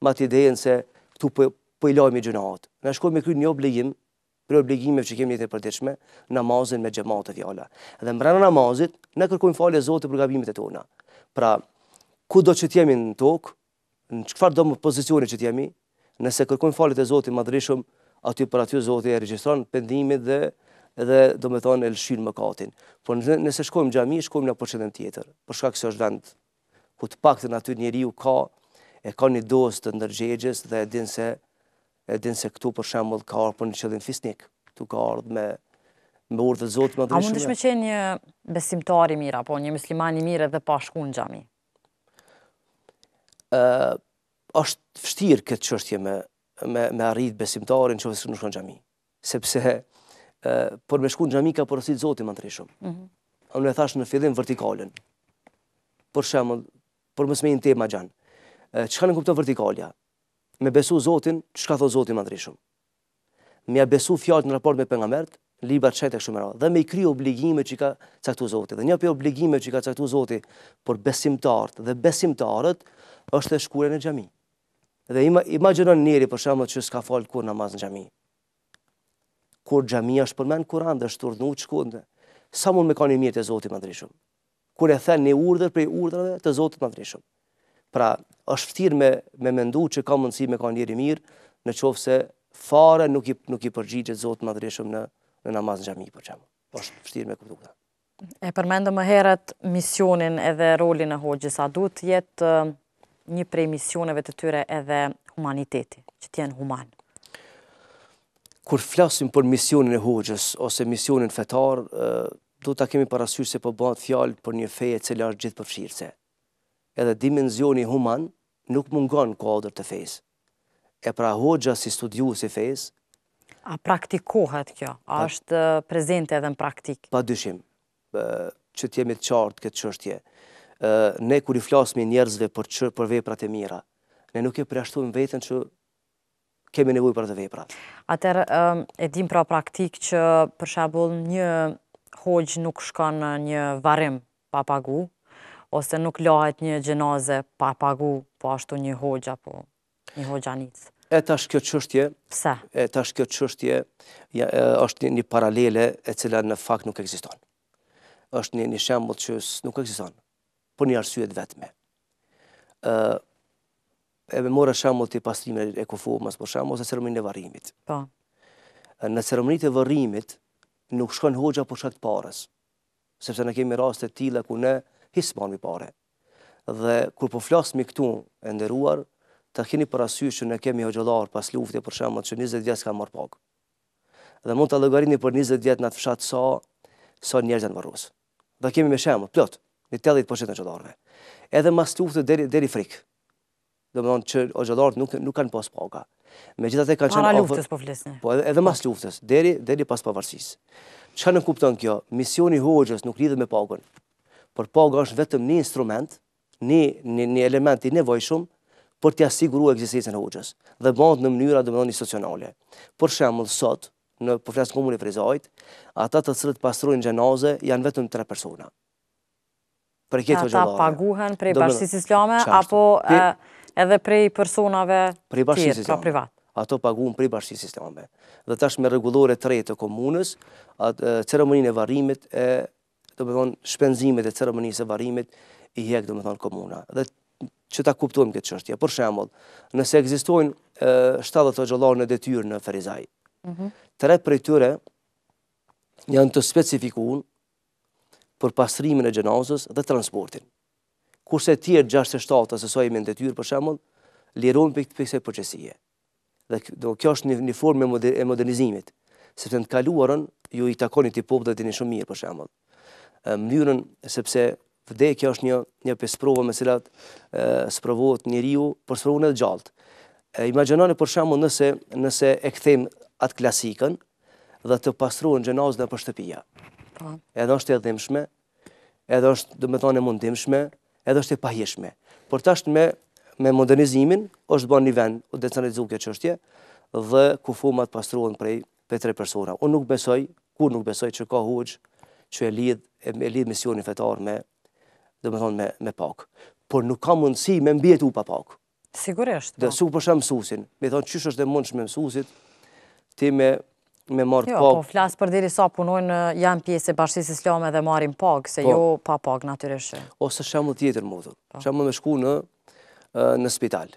ma idejen se këtu për, po, për po i lojmë i gjënaot, në shkojmë me kry një obligim, për obligime që kemi të përtejshme, namazin me gjemaot të fjala. Dhe më rana namazit, në kërkojmë falje zote për gabimit e tona. Pra, ku do që t'jemi në tokë, në qëfar do më pozicionit që t'jemi, nëse kërkojnë falit e Zotit madrishëm, aty për aty Zotit e registron pendimit dhe dhe do më thonë e lëshin më katin. Por nëse shkojmë gjami, shkojmë në përqenën tjetër, për shka kësë është vend, ku të pak të aty njeri u ka, e ka një dosë të ndërgjegjes dhe e din se, se këtu për shemë ka arë për një qëllin fisnik, këtu ka arë me, me urë të zotë më A mund të një besimtari mira, po një muslimani mire dhe pa në gjami? është vështirë këtë qështje me, me, me arritë besimtarin që nuk shkon gjami. Sepse uh, për me shkun gjami ka përësitë zotin më të rishëm. Mm -hmm. Në e thashë në fillim vertikalin. Për shemë, për më smejnë tema gjanë. Uh, që ka në kuptë vertikalja? Me besu zotin, që ka thot zotin më të rishëm? Me ja besu fjallë në raport me pengamert, liba të shajtë e kështë dhe me i kry obligime që ka caktu zotit. Dhe një për obligime që ka caktu zotit por besimtarët dhe besimtarët, është e shkure në gjami. Dhe ima, imaginon njeri për shumë që s'ka falë kur namaz në gjami. Kur gjami është përmen kuran dhe është të urdhënu sa mund me ka një mirë të zotit më ndryshëm? Kur e thënë një urdhër për urdhrave të zotit Madhreshëm. Pra, është fëtir me, me mendu që ka mundësi me ka një mirë në qofë se fare nuk i, nuk i përgjigjet zotit më në, në namaz në gjami për shumë. është vërtet me këtë E përmendëm më herët misionin edhe rolin e hoqës, a duhet të jetë një prej misioneve të tyre edhe humaniteti, që tjenë human. Kur flasim për misionin e hoqës, ose misionin fetar, do t'a kemi parasysh se për po bëhat fjallë për një feje që lërë gjithë përfshirëse. Edhe dimenzioni human nuk mungon kodër të fejës. E pra hoqëja si studiu si fejës, A praktikohet kjo? A është prezente edhe në praktikë? Pa dyshim, që t'jemi të qartë këtë qështje ne kur i flasmi njerëzve për për veprat e mira, ne nuk e preashtuim veten që kemi nevojë për të veprat. Atër, e dim pra praktik që për shabull një hoj nuk shkon në një varrim pa pagu ose nuk lahet një gjenaze pa pagu po ashtu një hoj apo një hojanic. E tash kjo çështje? Pse? E tash kjo çështje ja, është një paralele e cila në fakt nuk ekziston është një një shembol që nuk ekziston për po një arsyet vetme. E me mora shamull të pastrime e kofomas, për po shamull ose ceremonit e varimit. Po. Në ceremonit e varimit, nuk shkon hoxha për shakt pares, sepse në kemi rastet tila ku ne hisman mi pare. Dhe kur po flasë mi këtu e nderuar, të kini për asy që ne kemi hoxhëllar pas luftje për shamull që 20 vjetës ka marë pak. Dhe mund të allogarini për 20 vjetë në të fshatë sa, sa njerëzën varrosë. Dhe kemi me shamull, plotë në tele të poshtë të xhallorëve. Edhe mas tufte deri deri frik. Do të thonë që o xhallorët nuk nuk kanë pas paga. Megjithatë kanë po qenë ofër. Po, po edhe edhe mas tuftes po. deri deri pas pavarësisë. Çfarë nuk kupton kjo? Misioni i Hoxhës nuk lidhet me pagën. Por paga është vetëm një instrument, një një, një element i nevojshëm për të siguruar ekzistencën e Hoxhës dhe bëhet në mënyra domethënë më institucionale. Për shembull sot në po flas komunë frezojt, ata të cilët pastrojnë xhenoze janë vetëm tre persona. Ata paguhen prej bashkësis islame, apo edhe prej personave tjetë, pra privat? Ato paguhen prej bashkësis islame. Dhe tash me regulore të rejtë të komunës, ceremonin e varimit, do me thonë, shpenzimet e ceremonis e varimit, i hek, do me thonë, komuna. Dhe që ta kuptojmë këtë qështje. Por shemëll, nëse egzistojnë 70 të gjëllarë në detyrë në Ferizaj, mhm. tre prej tyre janë të specifikunë për pastrimin e gjenazës dhe transportin. Kurse të tjerë gjashtë shtatë së sajmë në detyrë për shembull, lirojnë për të pikë procesie. Dhe do kjo është një formë e modernizimit, sepse në të kaluarën ju i takoni ti popullit një shumë mirë për shembull. Mënyrën sepse vde kjo është një një pesprovë me cilat sprovohet njeriu për sprovohet e gjaltë. Imaginane për shembull nëse nëse e kthejmë atë klasikën dhe të pastruan xhenazën në shtëpia. Po. Edhe është e dhimshme, edhe është do të thonë e mundimshme, edhe është e pahishme. Por tash me me modernizimin është bën një vend u decentralizuar kjo çështje dhe ku fumat pastruhen prej për tre persona. Unë nuk besoj, kur nuk besoj që ka huqë që e lidh e me lidh misionin fetar me do thonë me me pak. Por nuk ka mundësi me mbjetu pa pak. Sigurisht. Do su po shëm mësuesin. Mi thon çysh është e mundshme mësuesit ti me me pagë. Jo, po flasë për diri sa punojnë eh, janë pjesë e bashkësisë islame dhe marrin pagë, se po. jo pa pagë natyreshë. Ose shemë të tjetër më dhëtë. Po. Shemë me shku në eh, spital.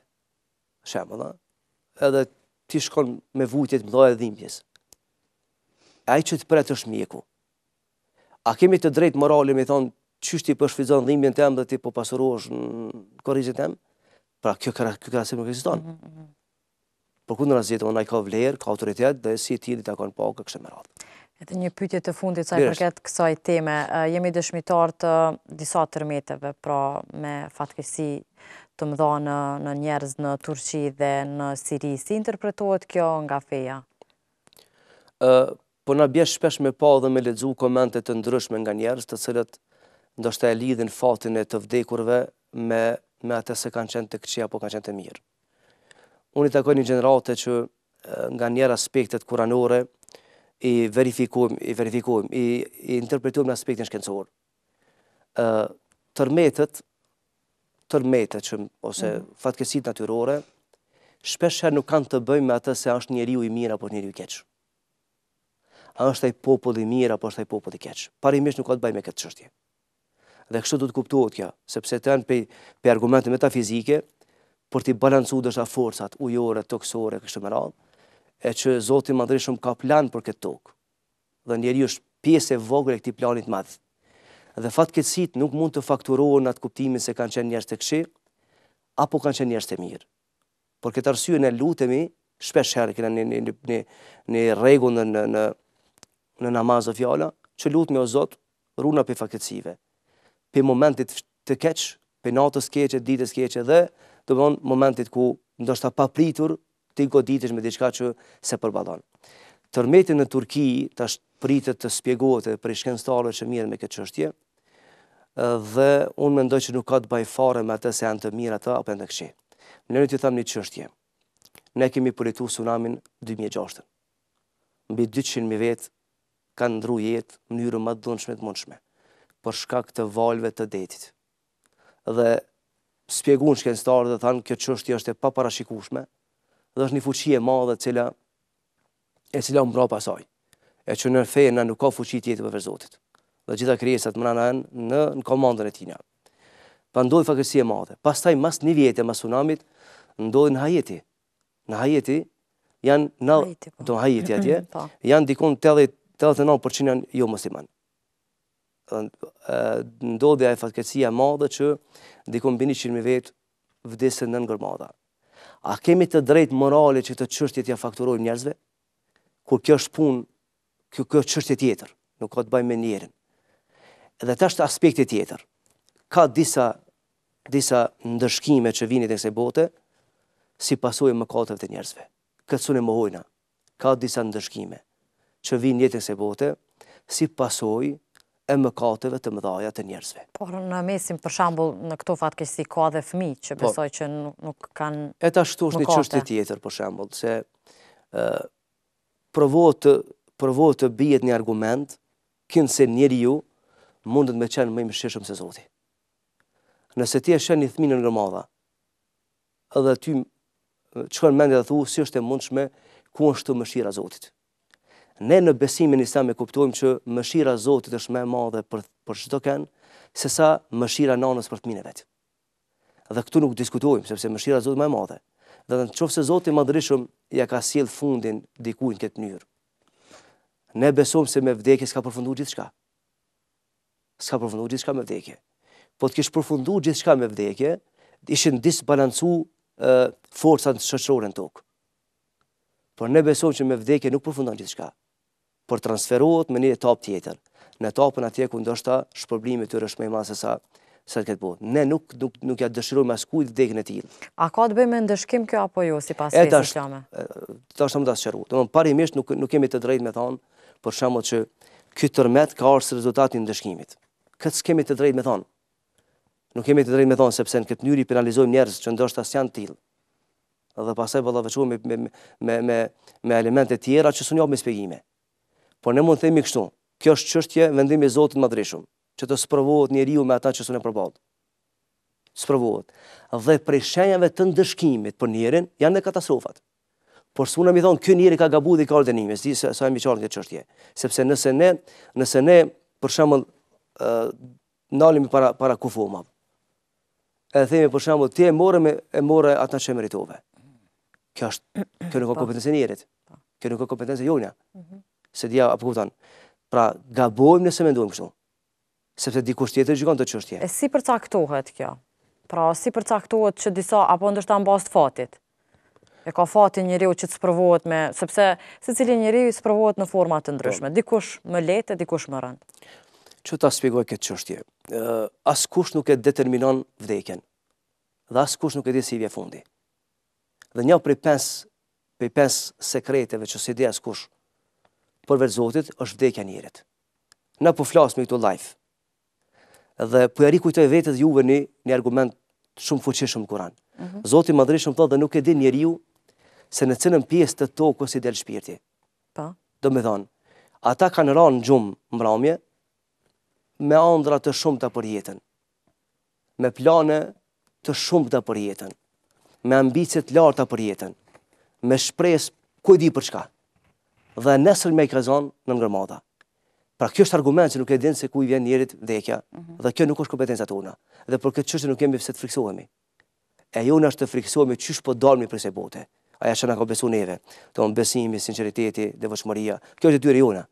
Shemë, Edhe ti shkon me vujtjet më dhoj dhe dhimpjes. A i që të pretë është mjeku. A kemi të drejtë morali me thonë qështi për po shfizon dhimbjen të em dhe ti po pasuruash në korizit të em? Pra kjo kërasim nuk e për në asgjë, ona ka vlerë, ka autoritet dhe si ti i takon pagë po, kështu me radhë. Edhe një pyetje të fundit sa i përket kësaj teme. Jemi dëshmitar të disa tërmeteve, pra me fatkesi të më në në njerëz në Turqi dhe në Siri. Si interpretohet kjo nga feja? Ë, po na bie shpesh me pa dhe me ledzu komente të ndryshme nga njerëz të cilët ndoshta e lidhin fatin e të vdekurve me me atë se kanë qenë të këqia po kanë qenë të mirë unë i takoj një gjenerate që nga njerë aspektet kuranore i verifikojmë, i verifikojmë, i, i interpretojmë në aspektin shkencor. Uh, tërmetet, tërmetet që, ose mm. fatkesit natyrore, shpesher nuk kanë të bëjmë me atë se është njeri u i mirë apo njeri u keqë. A është ai popull i mirë apo është ai popull i keq? Parimisht nuk ka të bëjë me këtë çështje. Dhe kështu do të kuptohet kjo, sepse të janë pe argumente metafizike, për t'i balancu dërsa forësat ujore, toksore, kështë më radhë, e që Zotin Madrishëm ka plan për këtë tokë, dhe njeri është pjesë e vogër e këti planit madhë. Dhe fatë nuk mund të fakturohë në atë kuptimin se kanë qenë njerëz të këshi, apo kanë qenë njerëz të mirë. Por këtë arsye në lutemi, shpesh herë këna një, një, në, në, në, në namaz fjala, që lutemi o Zot, runa për fakëtësive, Pe momentit të keqë, për natës keqë, ditës keqë dhe, të thonë momentit ku ndoshta pa pritur ti goditesh me diçka që se përballon. Tërmeti në Turqi tash pritet të shpjegohet edhe për shkencëtarët që mirë me këtë çështje. Dhe unë mendoj që nuk ka të bëj fare me atë se janë të mirë ato apo ndaj këtij. Më lejoni të them një çështje. Ne kemi tsunami tsunamin 2006. Mbi 200.000 vetë vjet kanë ndruar jetë në mënyrë më dhunshme të mundshme për shkak të valve të detit. Dhe spjegun shkenstarë dhe thanë kjo qështi është e paparashikushme dhe është një fuqi e madhe cila e cila mbra pasaj. E që në fejë në nuk ka fuqi tjetë për vërzotit dhe gjitha kryesat më në në në komandën e tina. Pa ndodhë fakërsi e madhe. Pas taj mas një vjetë e mas tsunamit, ndodhë në hajeti. Në hajeti, janë në hajeti, po. hajeti atje, po. janë dikon 89% janë jo musliman ndodhja e fatkecia madhe që ndikon bini qënë me vetë vdesën në ngërmada. A kemi të drejtë morale që të qështje tja fakturojnë njerëzve? Kur kjo është punë, kjo kjo është qështje tjetër, nuk ka të bajnë me njerën. Dhe të është aspekti tjetër. Ka disa, disa ndërshkime që vini të nëse bote, si pasoj më katëve të njerëzve. Këtë sunë e mohojna, ka disa ndërshkime që vini të nëse bote, si pasoj e mëkateve të mëdhaja të njerëzve. Por në mesim, për shambull, në këto fatkesi ka dhe fmi që po. besoj që nuk kanë mëkate. E ta shtu është një qështë tjetër, për shambull, se përvojt të bijet një argument, kënë se njeri ju mundet me qenë më i se Zoti. Nëse ti e shenë një thminë në nërmada, edhe ty qënë mendje dhe thuë, si është e mundshme, ku është të mëshira Zotit ne në besimin islam e kuptojmë që mëshira Zotit është me madhe për, për shdo ken, se sa mëshira nanës për të mine vetë. Dhe këtu nuk diskutojmë, sepse mëshira Zotit me madhe. Dhe në qofë se Zotit madrishëm ja ka siel fundin dikujnë këtë njërë. Ne besojmë se me vdekje s'ka përfundu gjithë shka. S'ka përfundu gjithë shka me vdekje. Po të kishë përfundu gjithë shka me vdekje, ishin disbalancu forësat shëqërore në tokë. Por ne besojmë që me vdekje nuk përfundon gjithë shka por transferohet me një etapë tjetër. Në etapën atje ku ndoshta shpërblimi i tyre është më i madh se sa sa të ketë bëu. Ne nuk nuk nuk ja dëshirojmë as kujt vdekjen e tij. A ka të bëjë me ndëshkim kjo apo jo sipas kësaj islame? Është më dashur të dashur. Do të thonë parë nuk nuk kemi të drejtë me thonë, për shembull që ky tërmet ka ardhur si rezultati i ndëshkimit. Kë të kemi të drejtë me thonë? Nuk kemi të drejtë me thonë sepse në këtë mënyrë i penalizojmë njerëz që ndoshta janë tillë dhe pasaj bëllavëquar me, me, me, me, me elementet tjera që sunë sunjohë me spegime. Por ne mund të themi kështu, kjo është çështje vendimi i Zotit më që të sprovohet njeriu me ata që e përball. Sprovohet. Dhe prej shenjave të ndëshkimit për njerin janë dhe katastrofat. Por suna mi thon ky njeri ka gabuar dhe ka ardhur nimes, si sa më çon këtë çështje, sepse nëse ne, nëse ne për shembull ë ndalim para para kufumam. E themi për shembull ti e morë me e morë ata që meritove. Kjo është, kjo nuk ka po. kompetencë njerit. Kjo nuk ka kompetencë jonë. Mhm se dia apo kuptan. Pra gabojmë nëse mendojmë kështu. Sepse dikush tjetër gjikon të çështje. E si përcaktohet kjo? Pra si përcaktohet që disa apo ndoshta mbas fatit. E ka fatin njeriu që të sprovohet me, sepse secili njeriu sprovohet në forma të ndryshme, po. dikush më lehtë, dikush më rënd. Ço ta shpjegoj këtë çështje? Ë askush nuk e determinon vdekjen. Dhe askush nuk e di si vjen fundi. Dhe një prej pesë pesë sekreteve që si di askush për vetë Zotit është vdekja njerit. Në po me këtu live. Dhe po ja rikujtoj vetë juve një një argument shumë fuqishëm në Kur'an. Mm -hmm. Zoti madhreshëm thotë dhe nuk e din njeriu se në cilën pjesë të tokës i del shpirti. Po. Do me dhonë, ata kanë rënë në xhum mbrëmje me ëndra të shumta për jetën. Me plane të shumta për jetën. Me lartë të larta për jetën. Me shpresë ku di për çka. Mm -hmm dhe nesër me i krezon në ngërmata. Pra kjo është argument që nuk e din se ku i vjen njerit vdekja mm -hmm. dhe kjo nuk është kompetenca të una. Dhe për këtë qështë nuk kemi pëse të friksohemi. E jo në është të friksohemi qështë po dalmi për se bote. Aja që nga ka besu neve. Të më besimi, sinceriteti dhe vëshmëria. Kjo është dyre jona.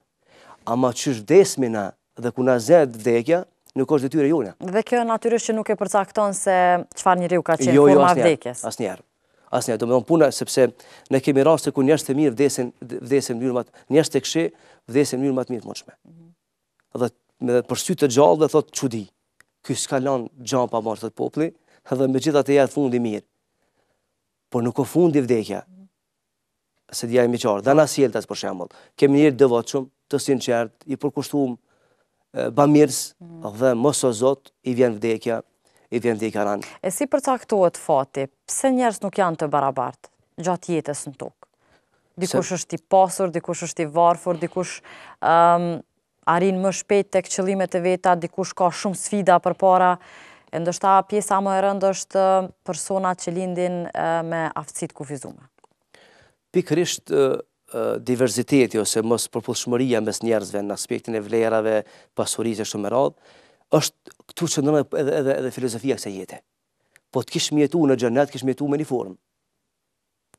Ama qështë vdesmi na dhe ku na zed vdekja, nuk është detyre jona. Dhe kjo natyrisht që nuk e përcakton se çfarë njeriu ka qenë jo, jo, vdekjes. asnjëherë asnjë. Do të thonë puna sepse ne kemi raste ku njerëz të mirë vdesin vdesin në mënyrë më njerëz të këshë vdesin në mënyrë më të mirë mëshme. Mhm. Dhe me për sy të gjallë dhe thotë çudi. Ky s'ka lënë gjan pa të popullit, edhe megjithatë jetë fundi mirë. Por nuk ka fundi vdekja. Mhm. Se dia më çor, dana sieltas për shembull. Kemi njërë devotshum të sinqert, i përkushtum, ba mirës, mhm. dhe mos o Zot i vjen vdekja i vjen dhe i E si përcaktohet fati, pse njerës nuk janë të barabartë gjatë jetës në tokë? Dikush është i pasur, dikush është i varfur, dikush um, arin më shpejt të këqëlimet e veta, dikush ka shumë sfida për para, ndështa pjesa më e rëndë është um, persona që lindin um, me aftësit kufizume. Pikërisht uh, uh, diversiteti ose mësë përpushmëria mes njerëzve në aspektin e vlerave, pasurit e shumë e radhë, është këtu që nërë edhe, edhe, edhe filozofia këse jetë. Po të kishë mjetu në gjennet, kishë mjetu me një formë,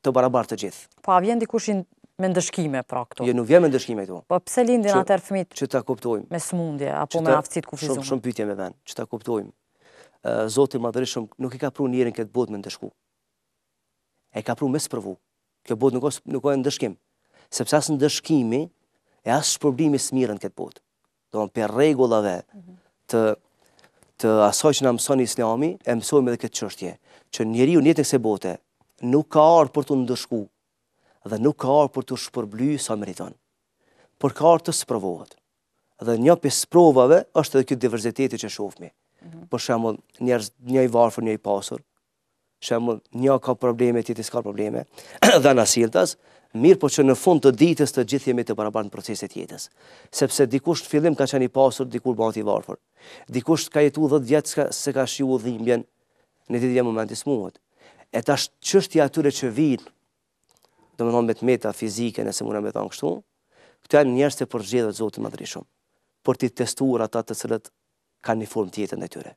të barabartë të gjithë. Po a vjen dikushin me ndëshkime pra këtu? Jo, nuk vjen me ndëshkime këtu. Po pse lindin atë fëmit? Që ta kuptojmë. Me smundje apo me aftësi të kufizuar. Shumë shumë pyetje me venë, që ta kuptojmë. Ë uh, Zoti nuk i ka pruar njerin këtë botë me ndëshku. E ka pruar me sprovu. Kjo botë nuk ka nuk ndëshkim. Sepse as ndëshkimi e as këtë botë. Do për rregullave, mm -hmm të të asaj që na mëson Islami, e mësojmë edhe këtë çështje, që njeriu në jetën e bote nuk ka ardhur për të ndëshku dhe nuk ka ardhur për të shpërblyer sa meriton. Por ka ardhur të sprovohet. Dhe një pjesë provave është edhe këtë diversiteti që shohmi. Mhm. Për shembull, njerëz një i varfër, një i pasur, shembull, një ka probleme, tjetri s'ka probleme, dhe na silltas, mirë po që në fund të ditës të gjithë jemi të barabar në proceset jetës. Sepse dikush të fillim ka qenë i pasur, dikur bëhat i varfër. Dikush të ka jetu dhe djetë se ka shiu dhimbjen në ditë dhe momentis muhet. E ta qështja atyre që vinë, do me thonë me të meta fizike, nëse muna me thonë kështu, këtë janë njerës të përgjithë dhe zotë shumë, për ti testuar ata të cilët ka një formë tjetën e tyre.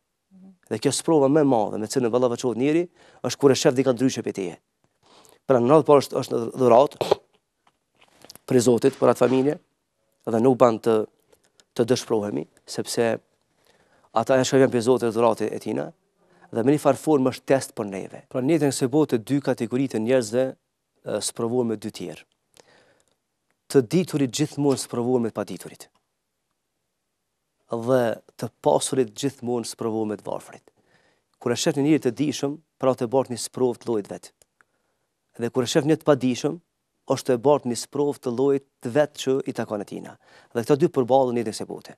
Dhe kjo sprova me madhe, me cilë vëllavë qohë njëri, është kure shef dhe ndryshë për tije. Pra në nëllë, por është, dhurat në dhuratë për e Zotit, për atë familje, dhe nuk ban të, të dëshprohemi, sepse ata e shkëvjen për e Zotit dhuratë e tina, dhe me një farë është test për neve. Pra një të nëse të dy kategoritë njerëzve së provohen me dy tjerë. Të diturit gjithmonë së provohen me të paditurit. Dhe të pasurit gjithmonë së provohen me të varfrit. Kura shetë një njërë të dishëm, pra të bartë një sprovë të lojt vetë dhe kur e shef një të padishëm, është e bërt një sprov të lojt të vetë që i takon e tina. Dhe këta dy përbalu një dhe se bote.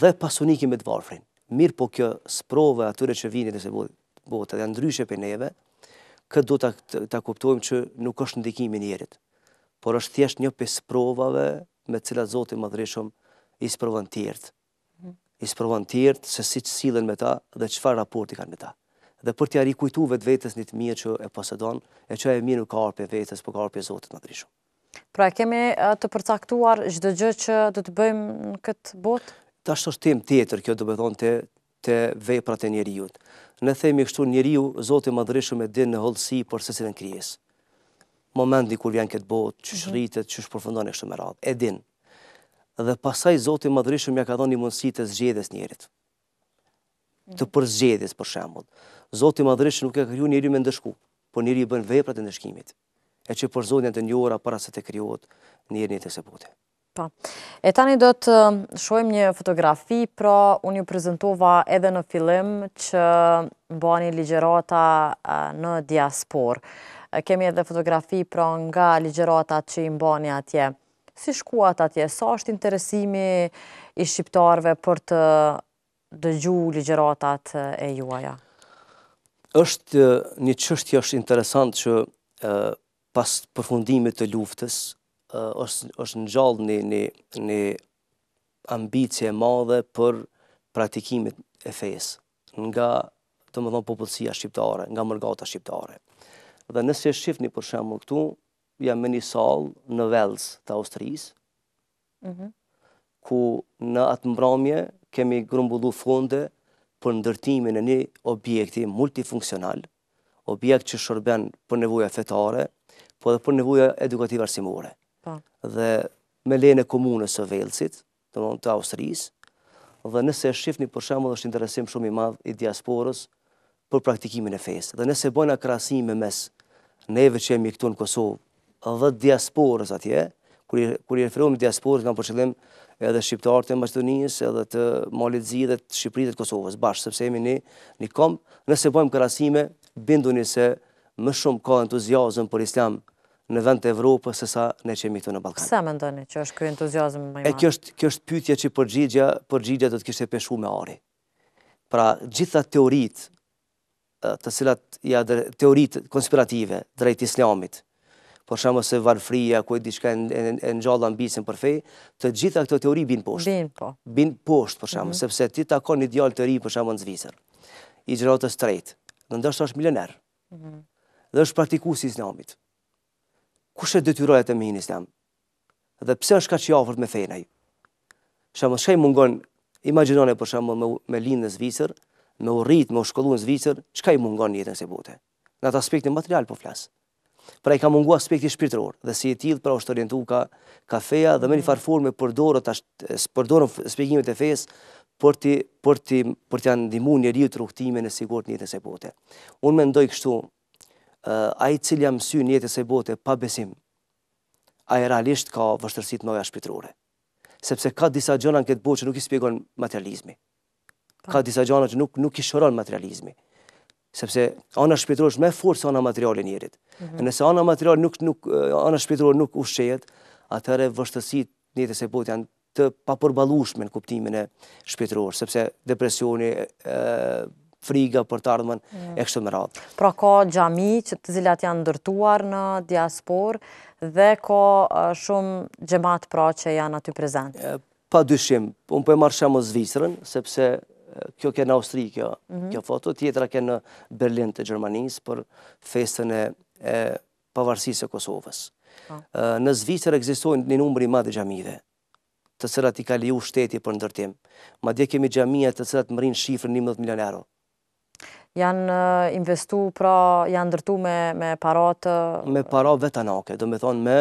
Dhe pasuniki me të varfrin, mirë po kjo sprove atyre që vini dhe se bote dhe ndryshe për neve, këtë du të kuptojmë që nuk është ndikimi njerit, por është thjesht një për sprovave me cilat zote më dhryshëm i sprovën tjertë. I sprovën tjertë se si që silen me ta dhe qëfar raporti kanë me ta dhe për t'ja rikujtu vetë vetës një të mirë që e posedon, e që e mirë ka arpe vetës, për po ka arpe Zotit në drishu. Pra, kemi eh, të përcaktuar gjithë gjë që du të bëjmë në këtë botë? Ta shërtim tjetër, kjo du bëdhon të, të veprat e njeriut. Në themi kështu njeriu, Zotit më drishu me din në hëllësi për sësit në kryes. Momendi kur vjen këtë botë, që shritet, mhm. që shpërfundon e kështu me radhë, e din. Dhe pasaj Zotit më drishu me ka dhoni mundësi të zgjedhes njerit të përzgjedhjes për shembull. Zoti madhresh nuk e ka krijuar njeriu me ndeshku, por njeriu i bën veprat e ndeshkimit. E që për zonjën të njohura para se të krijohet njeriu në të sepute. Pa. Po. E tani do të um, shohim një fotografi, pra unë ju prezentova edhe në fillim që bani ligjërata në diaspor. Kemi edhe fotografi pra nga ligjërata që i mbani atje. Si shkuat atje? Sa është interesimi i shqiptarve për të dëgju ligjeratat e juaja? është një që është interesant që pas përfundimit të luftës, është, është në gjallë një, një, ambicje madhe për praktikimit e fesë nga të më thonë popullësia shqiptare, nga mërgata shqiptare. Dhe nëse shqift një përshemë këtu, jam me një salë në Vels të Austrisë, mhm. ku në atë mbramje kemi grumbullu fonde për ndërtimin e një objekti multifunksional, objekt që shërben për nevoja fetare, po dhe për nevoja edukativ arsimore. Po. Dhe me lene komunës së velcit, të mund të Austrijis, dhe nëse e shifni për shemë dhe është interesim shumë i madhë i diasporës për praktikimin e fesë. Dhe nëse bojnë akrasime mes neve që jemi këtu në Kosovë dhe diasporës atje, kër i referohëm diasporës, nga përshëllim edhe shqiptarë të Maqedonisë, edhe të Malit Zi dhe të Shqipërisë të Kosovës bashkë, sepse jemi në një kom, nëse bëjmë kërasime, bindoni se më shumë ka entuziazëm për Islam në vend të Evropës sesa ne që jemi këtu në Ballkan. Sa mendoni që është ky entuziazëm më i madh? E kjo është kjo është pyetja që përgjigja, përgjigja do të kishte peshu me ari. Pra, gjitha teoritë të cilat ja, teoritë konspirative drejt Islamit, por shumë se varfria, ku e diçka e në gjallan bisin për fej, të gjitha këto teori binë poshtë. Binë po. Binë poshtë, për shumë, mhm. sepse ti ta ka një ideal të ri, për shumë, në zvisër. I gjëratës të rejtë, në ndështë është milenerë, mhm. dhe është praktiku si islamit. Kushe dhe e të mihin islam? Dhe pse është ka që jafërt me fejnaj? Shumë, shkaj mungon, imaginone, për shumë, me linë në zvisër, me u rritë, me u shkollu në zvisër, i mungon jetën se bote. Në të aspektin material, po flasë pra i ka mungu aspekti shpirtëror dhe si e tillë pra është orientu ka ka feja dhe me një mhm. farfur me përdorë tash shpjegimet e fejës për ti për ti për të ndihmuar në të e e sigurt në jetën e botës. Unë mendoj kështu, uh, ai i cili jam sy në jetën e botës pa besim, ai realisht ka vështirësi të ndoja shpirtërore. Sepse ka disa gjëra në këtë botë që nuk i shpjegon materializmi. Po. Ka disa gjëra që nuk nuk i shoron materializmi sepse ana shpirtërore është më fort se ana materiale e njerit. Mm -hmm. Nëse ana materiale nuk nuk eh, ana shpirtërore nuk ushqehet, atëherë vështësitë në jetën e sapo janë të papërballueshme në kuptimin e shpirtëror, sepse depresioni e, friga për të ardhmen mm. e kështu më radhë. Pra ka gjami që të zilat janë ndërtuar në diaspor dhe ka shumë gjemat pra që janë aty prezent? Pa dyshim, unë po e marë shemë o sepse kjo ke në Austri, mhm. kjo foto, tjetra ke në Berlin të Gjermanis për festën e pavarësisë e Kosovës. Po. Në Zvicër egzistojnë një numëri madhe gjamive, të cërat i ka shteti për ndërtim. Ma dje kemi gjamia të cërat mërin shifrë një mëdhë milion euro. Janë investu, pra, janë ndërtu me paratë... Me paratë vetanake, do me thonë me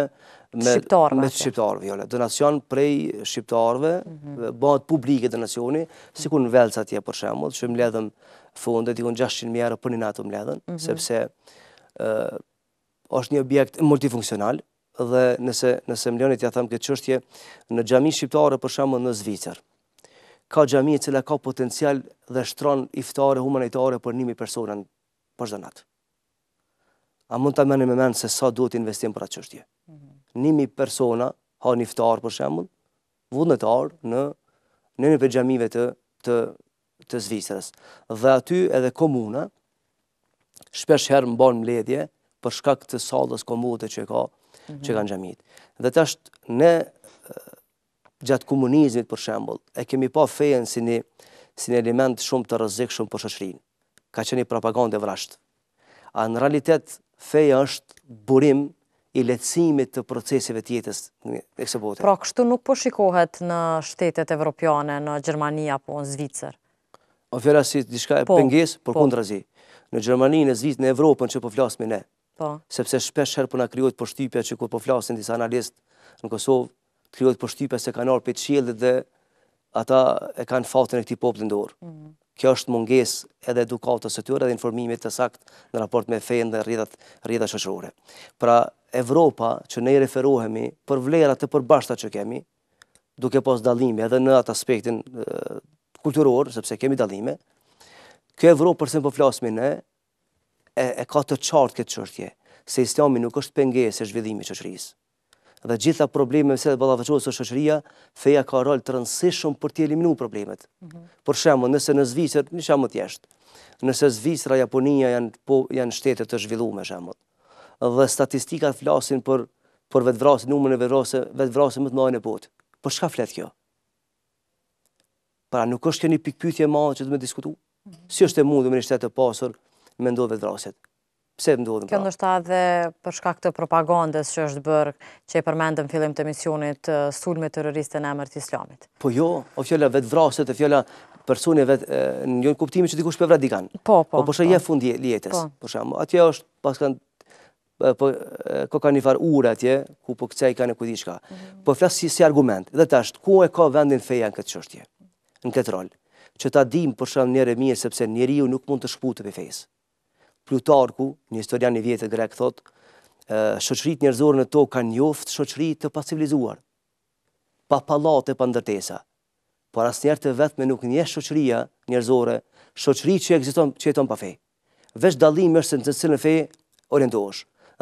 me shqiptarëve. shqiptarëve, jole. Donacion prej shqiptarëve, mm bëhet publike donacioni, si ku në velca atje për shemull, që më ledhëm fundet, i kun 600 mjerë për një natë më ledhën, mhm. sepse është një objekt multifunksional, dhe nëse, nëse më ledhën ja thëmë këtë qështje, në gjami shqiptarë për shemull në Zvicër, ka gjami e cila ka potencial dhe shtron iftare, humanitare për nimi persona në për zonat. A mund të meni me menë se sa duhet investim për atë qështje? Mhm nimi persona, ha niftar për shemull, vullnetar në në një për gjamive të, të, të Zvicrës. Dhe aty edhe komuna, shpesh herë më banë mledje, për shkak të salës komute që ka, mm -hmm. që kanë gjamit. Dhe të ashtë ne gjatë komunizmit për shembol, e kemi pa fejen si një, si një element shumë të rëzikë shumë për shëshrinë. Ka që një propagande e vrashtë. A në realitet, feja është burim i letësimit të procesive të jetës e Pra, kështu nuk po shikohet në shtetet evropiane, në Gjermania, po në Zvicër? O fjera si të dishka e po, penges, por kundra zi. Në Gjermani, në Zvicër, në Evropën që po flasmi ne. Po. Sepse shpesh herë për po nga kryojt për shtypja që kur po flasin disa analist në Kosovë, kryojt për shtypja se kanë orë për qilë dhe ata e kanë fatën e këti poplë ndorë. Mm. Kjo është munges edhe edukatës të tjore dhe informimit të sakt në raport me fejnë dhe rrida shëshërore. Pra, Evropa që ne i referohemi për vlerat të përbashta që kemi, duke pas dalime edhe në atë aspektin e, kulturor, sepse kemi dalime, kjo Evropë përse më përflasme po në, e, e ka të qartë këtë qërtje, se istiami nuk është pengesë se zhvillimi qëqërisë dhe gjitha probleme me se të balavëqohës së shëqëria, feja ka rol të rëndësishëm për të eliminu problemet. Mm -hmm. Por shemë, nëse në Zvicër, në shemë të jeshtë, nëse Zvicëra, Japonia janë, po, janë shtetet të zhvillu me shemë, dhe statistikat flasin për për vetvrasë, numrin e vetvrasë vetvrasë më të madh në botë. Po çka flet kjo? Pra nuk është keni pikpyetje më të të diskutoj. Mhm. Si është e mundur në shtet të pasur me ndodhe vetvrasjet? Pse ndodhen? Kjo pra? ndoshta edhe për shkak të propagandës që është bërë, që e përmendëm fillim të misionit sulme terroriste në emër të Islamit. Po jo, o fjala vetvrasje të fjala personi vet në një kuptim që dikush po vradikan. Po, po. Po po shëje po. fundi lietës. Po. Për shembull, atje është paskan po ko kanë far atje ku po kthej kanë ku diçka mhm. po flas si si argument dhe tash ku e ka vendin feja në këtë qështje, në këtë rol që ta dim për shkak njerë mirë sepse njeriu nuk mund të shputet me fejës. Plutarku një historian i vjetër grek thot ë shoqërit njerëzore në tokë kanë njoft shoqëri të pacivilizuar pa pallate pa ndërtesa por asnjëherë të vetme nuk një shoqëria njerëzore shoqëri që ekziston që jeton pa fe veç dallimi është se në çelë fe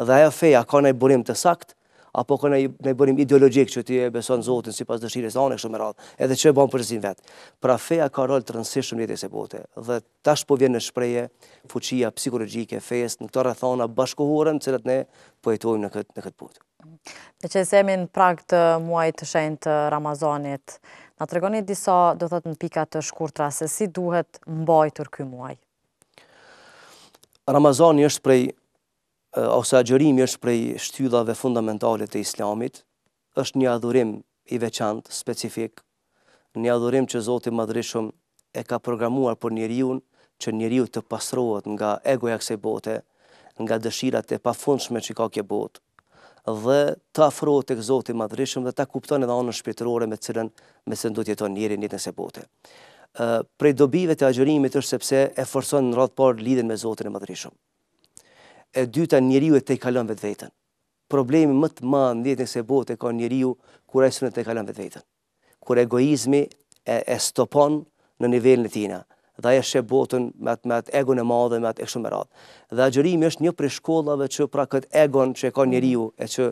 dhe ajo feja ka nëjë burim të sakt, apo ka nëjë burim ideologik që ti e beson Zotin si pas dëshirës anë e e radhë, edhe që e bon për zinë vetë. Pra feja ka rol të rëndësishëm jetës e bote, dhe tash po vjen në shpreje fuqia psikologjike, fejes në këto rrethona bashkohurën cilat ne po në këtë, në këtë putë. Në që nësemi në prak të muaj të shenjë të Ramazanit, në të regonit disa, do thotë në pikat të shkurtra, se si duhet mbajtur këj muaj? Ramazani është prej ose agjërimi është prej shtyllave fundamentale të Islamit, është një adhurim i veçantë, specifik, një adhurim që Zoti i e ka programuar për njeriu që njeriu të pastrohet nga egoja e bote, nga dëshirat e pafundshme që ka kje botë dhe të afrohet tek Zoti i dhe ta kupton edhe anën shpirtërore me të cilën me se do jeton njeriu në kësaj bote. prej dobive të agjërimit është sepse e forson në radhë parë lidhjen me Zotin e Madhreshëm e dyta njeriu e te kalon vetë vetën. Problemi më të madh në jetën se bote ka njeriu kur e sënë te kalon vetë vetën. Kur egoizmi e, e stopon në nivelin e tina dhe e shë botën me atë, me atë egon e madhe, me atë e shumë e radhë. Dhe agjërimi është një prej shkollave që pra këtë egon që e ka njeriu e që,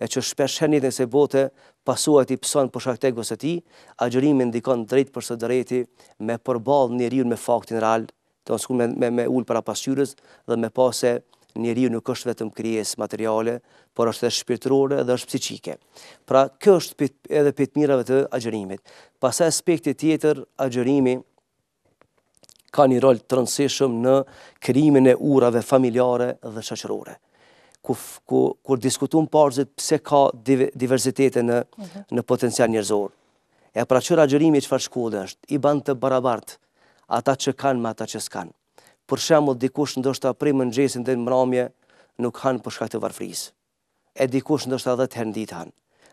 e që shpeshen një se bote pasuat i pëson për shakte gësë ti, gjërimi ndikon drejt për së drejti me përbal një me faktin rral, të nësku me, me, me ullë para pasqyres dhe me pase njeri nuk është vetëm krijes materiale, por është dhe shpirtërore dhe është psikike. Pra, kjo është pit, edhe pitë mirave të agjerimit. Pasa aspekti tjetër, agjerimi ka një rol të rëndësishëm në krijimin e urave familjare dhe shoqërore. Ku, ku, kur diskutum parëzit pse ka diversitete në, mhm. në potencial njerëzor. E pra çfarë agjerimi që farë është, i bën të barabartë ata që kanë me ata që s'kanë për shembull dikush ndoshta prej mëngjesit deri në mbrëmje nuk han për shkak të varfrisë. E dikush ndoshta 10 herë ditë han.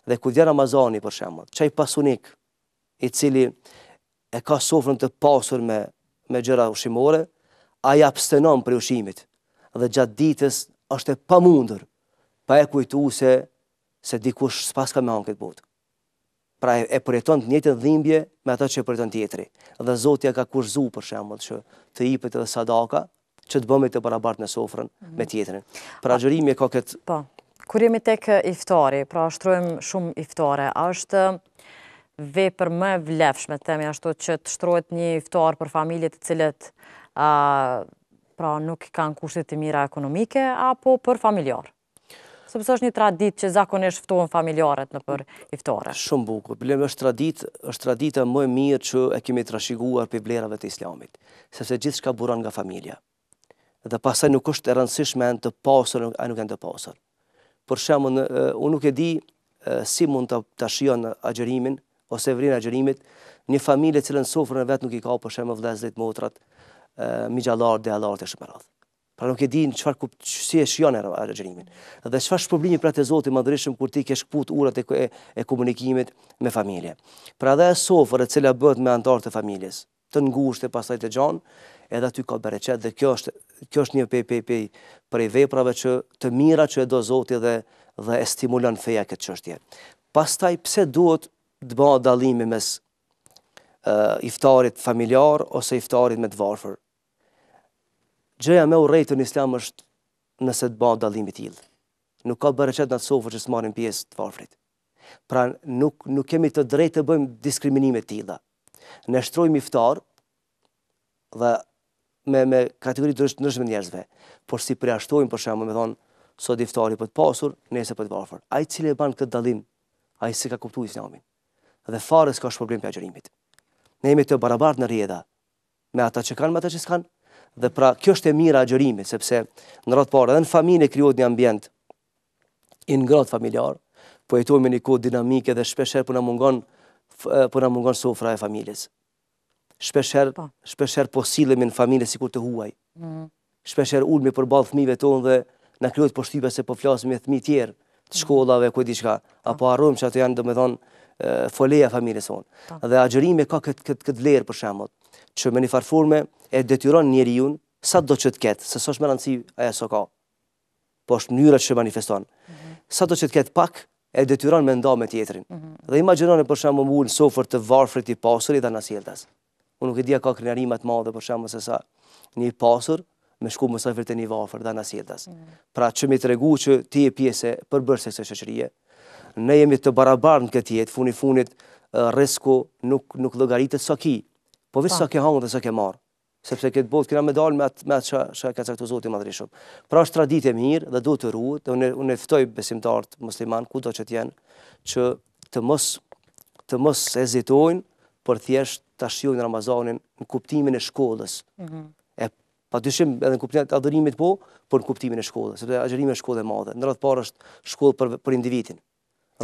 Dhe kur vjen Ramazani për shembull, çaj pasunik i cili e ka sofrën të pasur me me gjëra ushqimore, ai abstenon prej ushqimit dhe gjatë ditës është e pamundur pa e kujtuar se se dikush s'paska me hanë këtë botë pra e, përjeton të njëjtën dhimbje me ato që e përjeton tjetri. Dhe Zoti ka kurzuar për shembull që të hipet edhe sadaka, që të bëmi të barabartë në sofrën mm -hmm. me mhm. tjetërin. Pra gjërimi e ka këtë... Po, kur jemi tek iftari, pra shtrojmë shumë iftare, a është vepër më vlefshme, të temi ashtu që të shtrojt një iftar për familjet të cilet a, pra nuk kanë kushtet të mira ekonomike, apo për familjarë? sepse është një tradit që zakonisht ftohen familjarët në për iftore. Shumë bukur, blem është tradit, është tradit e mirë që e kemi të rashiguar për blerave të islamit, sepse gjithë shka nga familja. Dhe pasaj nuk është e rëndësishme an në të pasur, e nuk e në të pasur. Por shemë, unë nuk e di si mund të, të agjërimin agjerimin, ose vrinë agjerimit, një familje cilën sofrën e vetë nuk i ka për shemë vlezdit motrat, mi dhe allar të shumë Pra nuk e din çfarë kup si e shion era xherimin. Dhe çfarë shpërblimi pra te Zoti madhreshëm kur ti ke shkput urat e, e, komunikimit me familje. Pra dhe sofër e cila bëhet me anëtarët të familjes, të ngushtë e pastaj të gjanë, edhe aty ka bereqet dhe kjo është kjo është një pe pe pe për veprave që të mira që e do Zoti dhe dhe e stimulon feja këtë çështje. Pastaj pse duhet të bëhet dallimi mes iftarit familjar ose iftarit me të varfër? gjëja me urejtë në islam është nëse të ba dalimi t'ilë. Nuk ka bërëqet në të sofë që s'marin pjesë të varfrit. Pra nuk, nuk kemi të drejtë të bëjmë diskriminimet t'ilë. Ne shtrojmë dhe me, me kategori të rështë nërshme njerëzve, por si shtojmë, për shemë me thonë, sot ftari për të pasur, nëse për të varfër. A i cilë e banë këtë dalim, a i se ka kuptu islamin. Dhe fare s'ka shë problem për agjërimit. Ne jemi të barabart në rjeda, me ata që kanë, me ata që s'kanë, dhe pra kjo është e mira agjërimi sepse në ratë parë edhe në familje krijohet një ambient i ngrohtë familjar, po jetojmë me një kod dinamike dhe shpeshherë po na mungon po na mungon sofra e familjes. Shpeshherë po. shpeshherë po sillemi në familje sikur të huaj. Mm. Shpeshherë ulmi për balë fëmijëve tonë dhe na krijohet poshtypja se po flasim me fëmijë të tjerë të mm. shkollave ku diçka, po. apo harrojmë se ato janë domethënë foleja e familjes sonë. Po. Dhe agjërimi ka këtë këtë këtë vlerë për shembull që me një farforme e detyron njeri unë, sa do që të ketë, se së është me rëndësi aja së ka, po është njërët që manifeston. Mm -hmm. Sa do që të ketë pak, e detyron me nda me tjetërin. Mm -hmm. Dhe imaginone për shemë më në sofer të varfrit i pasur i dhe nësjeltas. Unë nuk e dhja ka krenarimat ma dhe për shemë se sa një pasur me shku më sofer të një varfrit dhe nësjeltas. Mm -hmm. Pra që mi të regu që ti e pjese për bërse së qëqërije, ne jemi të barabar në këtë jetë, funi funit, risku nuk, nuk logaritet së so ki, Po vetë sa ke hangur dhe sa ke marr, sepse këtë botë kemë dal me atë me atë që që ka caktuar Zoti më Pra është traditë e mirë dhe duhet të ruhet, dhe unë unë ftoj besimtarët musliman kudo që të jenë që të mos të mos hezitojnë për thjesht ta shijojnë Ramazanin në kuptimin e shkollës. Ëh. Mm -hmm pa dyshim edhe në kuptimin e adhurimit po, por në kuptimin e shkollës, sepse agjërimi është shkollë e madhe. Në radhë parë është shkollë për për individin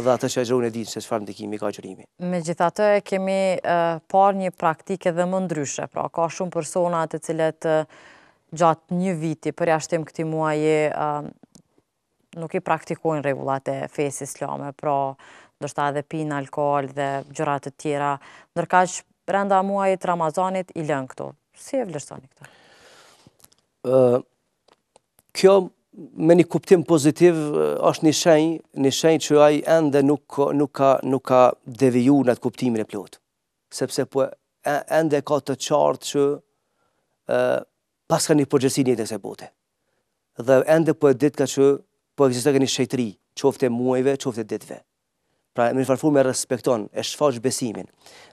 dhe atë që e gjërën e ditë se shfarë ndikimi ka qërimi. Me gjitha të e kemi par një praktike dhe më ndryshe, pra ka shumë personat e cilet gjatë një viti, për jashtim këti muaje, nuk i praktikojnë regullat e fesë islame, pra ndështë edhe pinë, alkohol dhe gjërat të tjera, nërka që brenda muajit të Ramazanit i lënë këto. Si e vlërsoni këto? Kjo me një kuptim pozitiv eh, është një shenjë, një shenjë që ai ende nuk nuk ka nuk ka devijuar atë kuptimin e plotë. Sepse po ende ka të qartë që ë uh, eh, paska një përgjësi në jetën e botës. Dhe ende po e ditë ka që po ekziston një shejtëri, çoftë muajve, çoftë ditëve. Pra më në fund më respekton e shfaq besimin.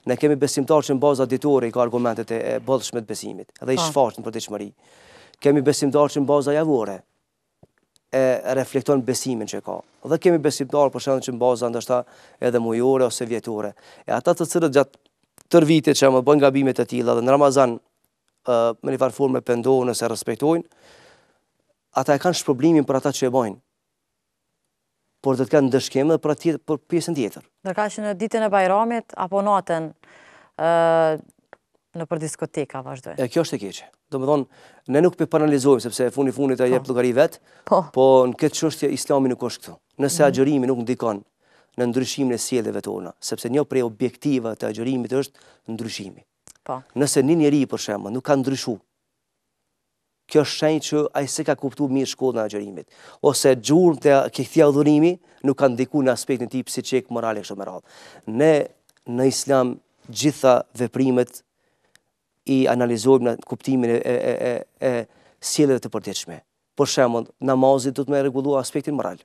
Ne kemi besimtarë që në baza ditore i ka argumentet e bollshme të besimit, dhe i po. shfaq në përditshmëri. Kemi besimtarë që në baza javore, e reflekton besimin që ka. Dhe kemi besimtarë për që në baza ndoshta edhe mujore ose vjetore. E ata të cilët gjatë tër vitit që më bën gabime të tilla dhe në Ramazan me një farë formë pendohen ose respektojnë, ata e kanë sh për ata që e bojnë por do të kanë ndëshkim edhe për për pjesën tjetër. Në që në ditën e Bajramit apo natën ë në për diskoteka vazhdoj. E kjo është e keqe. Do më thonë, ne nuk për paralizojmë, sepse funi funi të jep po. lukari vetë, po. po në këtë qështje islami nuk është këtu. Nëse mhm. agjërimi nuk ndikon në ndryshimin e sjedeve tona, sepse një prej objektiva të agjërimit është ndryshimi. Po. Nëse një njeri për shemë nuk ka ndryshu, kjo është shenjë që a i se ka kuptu mirë shkodë në agjërimit, ose gjurëm të kekthia udhurimi nuk kanë ndiku në aspektin ti psi qekë morale kështë më radhë. Ne në islam gjitha veprimet i analizojmë në kuptimin e, e, e, e sjelëve të përdeqme. Por shemën, namazit do të me rregullojë aspektin moral,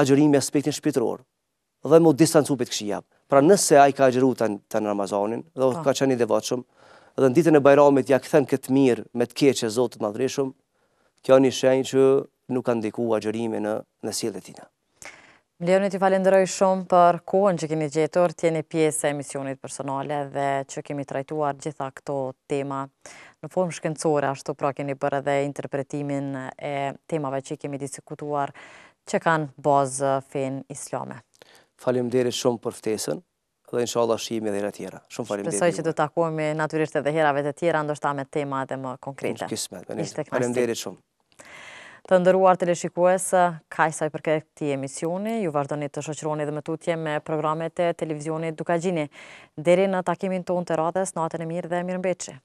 agjërimi aspektin shpirtëror dhe më distancu për të këshia. Pra nëse a i ka agjëru të, në Ramazanin, dhe po. ka qenë dhe devotshëm dhe në ditën e bajramit ja këthen këtë mirë me të keqë e zotët madrishëm, kjo një shenjë që nuk ka ndikuar agjërimi në, në e tina. Leonit, ti falenderoj shumë për kohën që keni gjetur, tjene pjesë e emisionit personale dhe që kemi trajtuar gjitha këto tema në formë shkencore, ashtu pra keni bërë dhe interpretimin e temave që kemi disikutuar që kanë bazë fen islame. Falim deri shumë për ftesën dhe në shalla shimi dhe herë tjera. Shumë falim deri. Shpesoj që të takuemi naturisht edhe herave të tjera, ndoshta me tema edhe më konkrete. Në kismet, falim shumë. Të ndëruar të leshikues, saj për këti emisioni, ju vazhdojni të shëqroni dhe më tutje me programet e televizionit Dukagjini. Deri në takimin ton të radhes, natën e mirë dhe mirë mbeqë.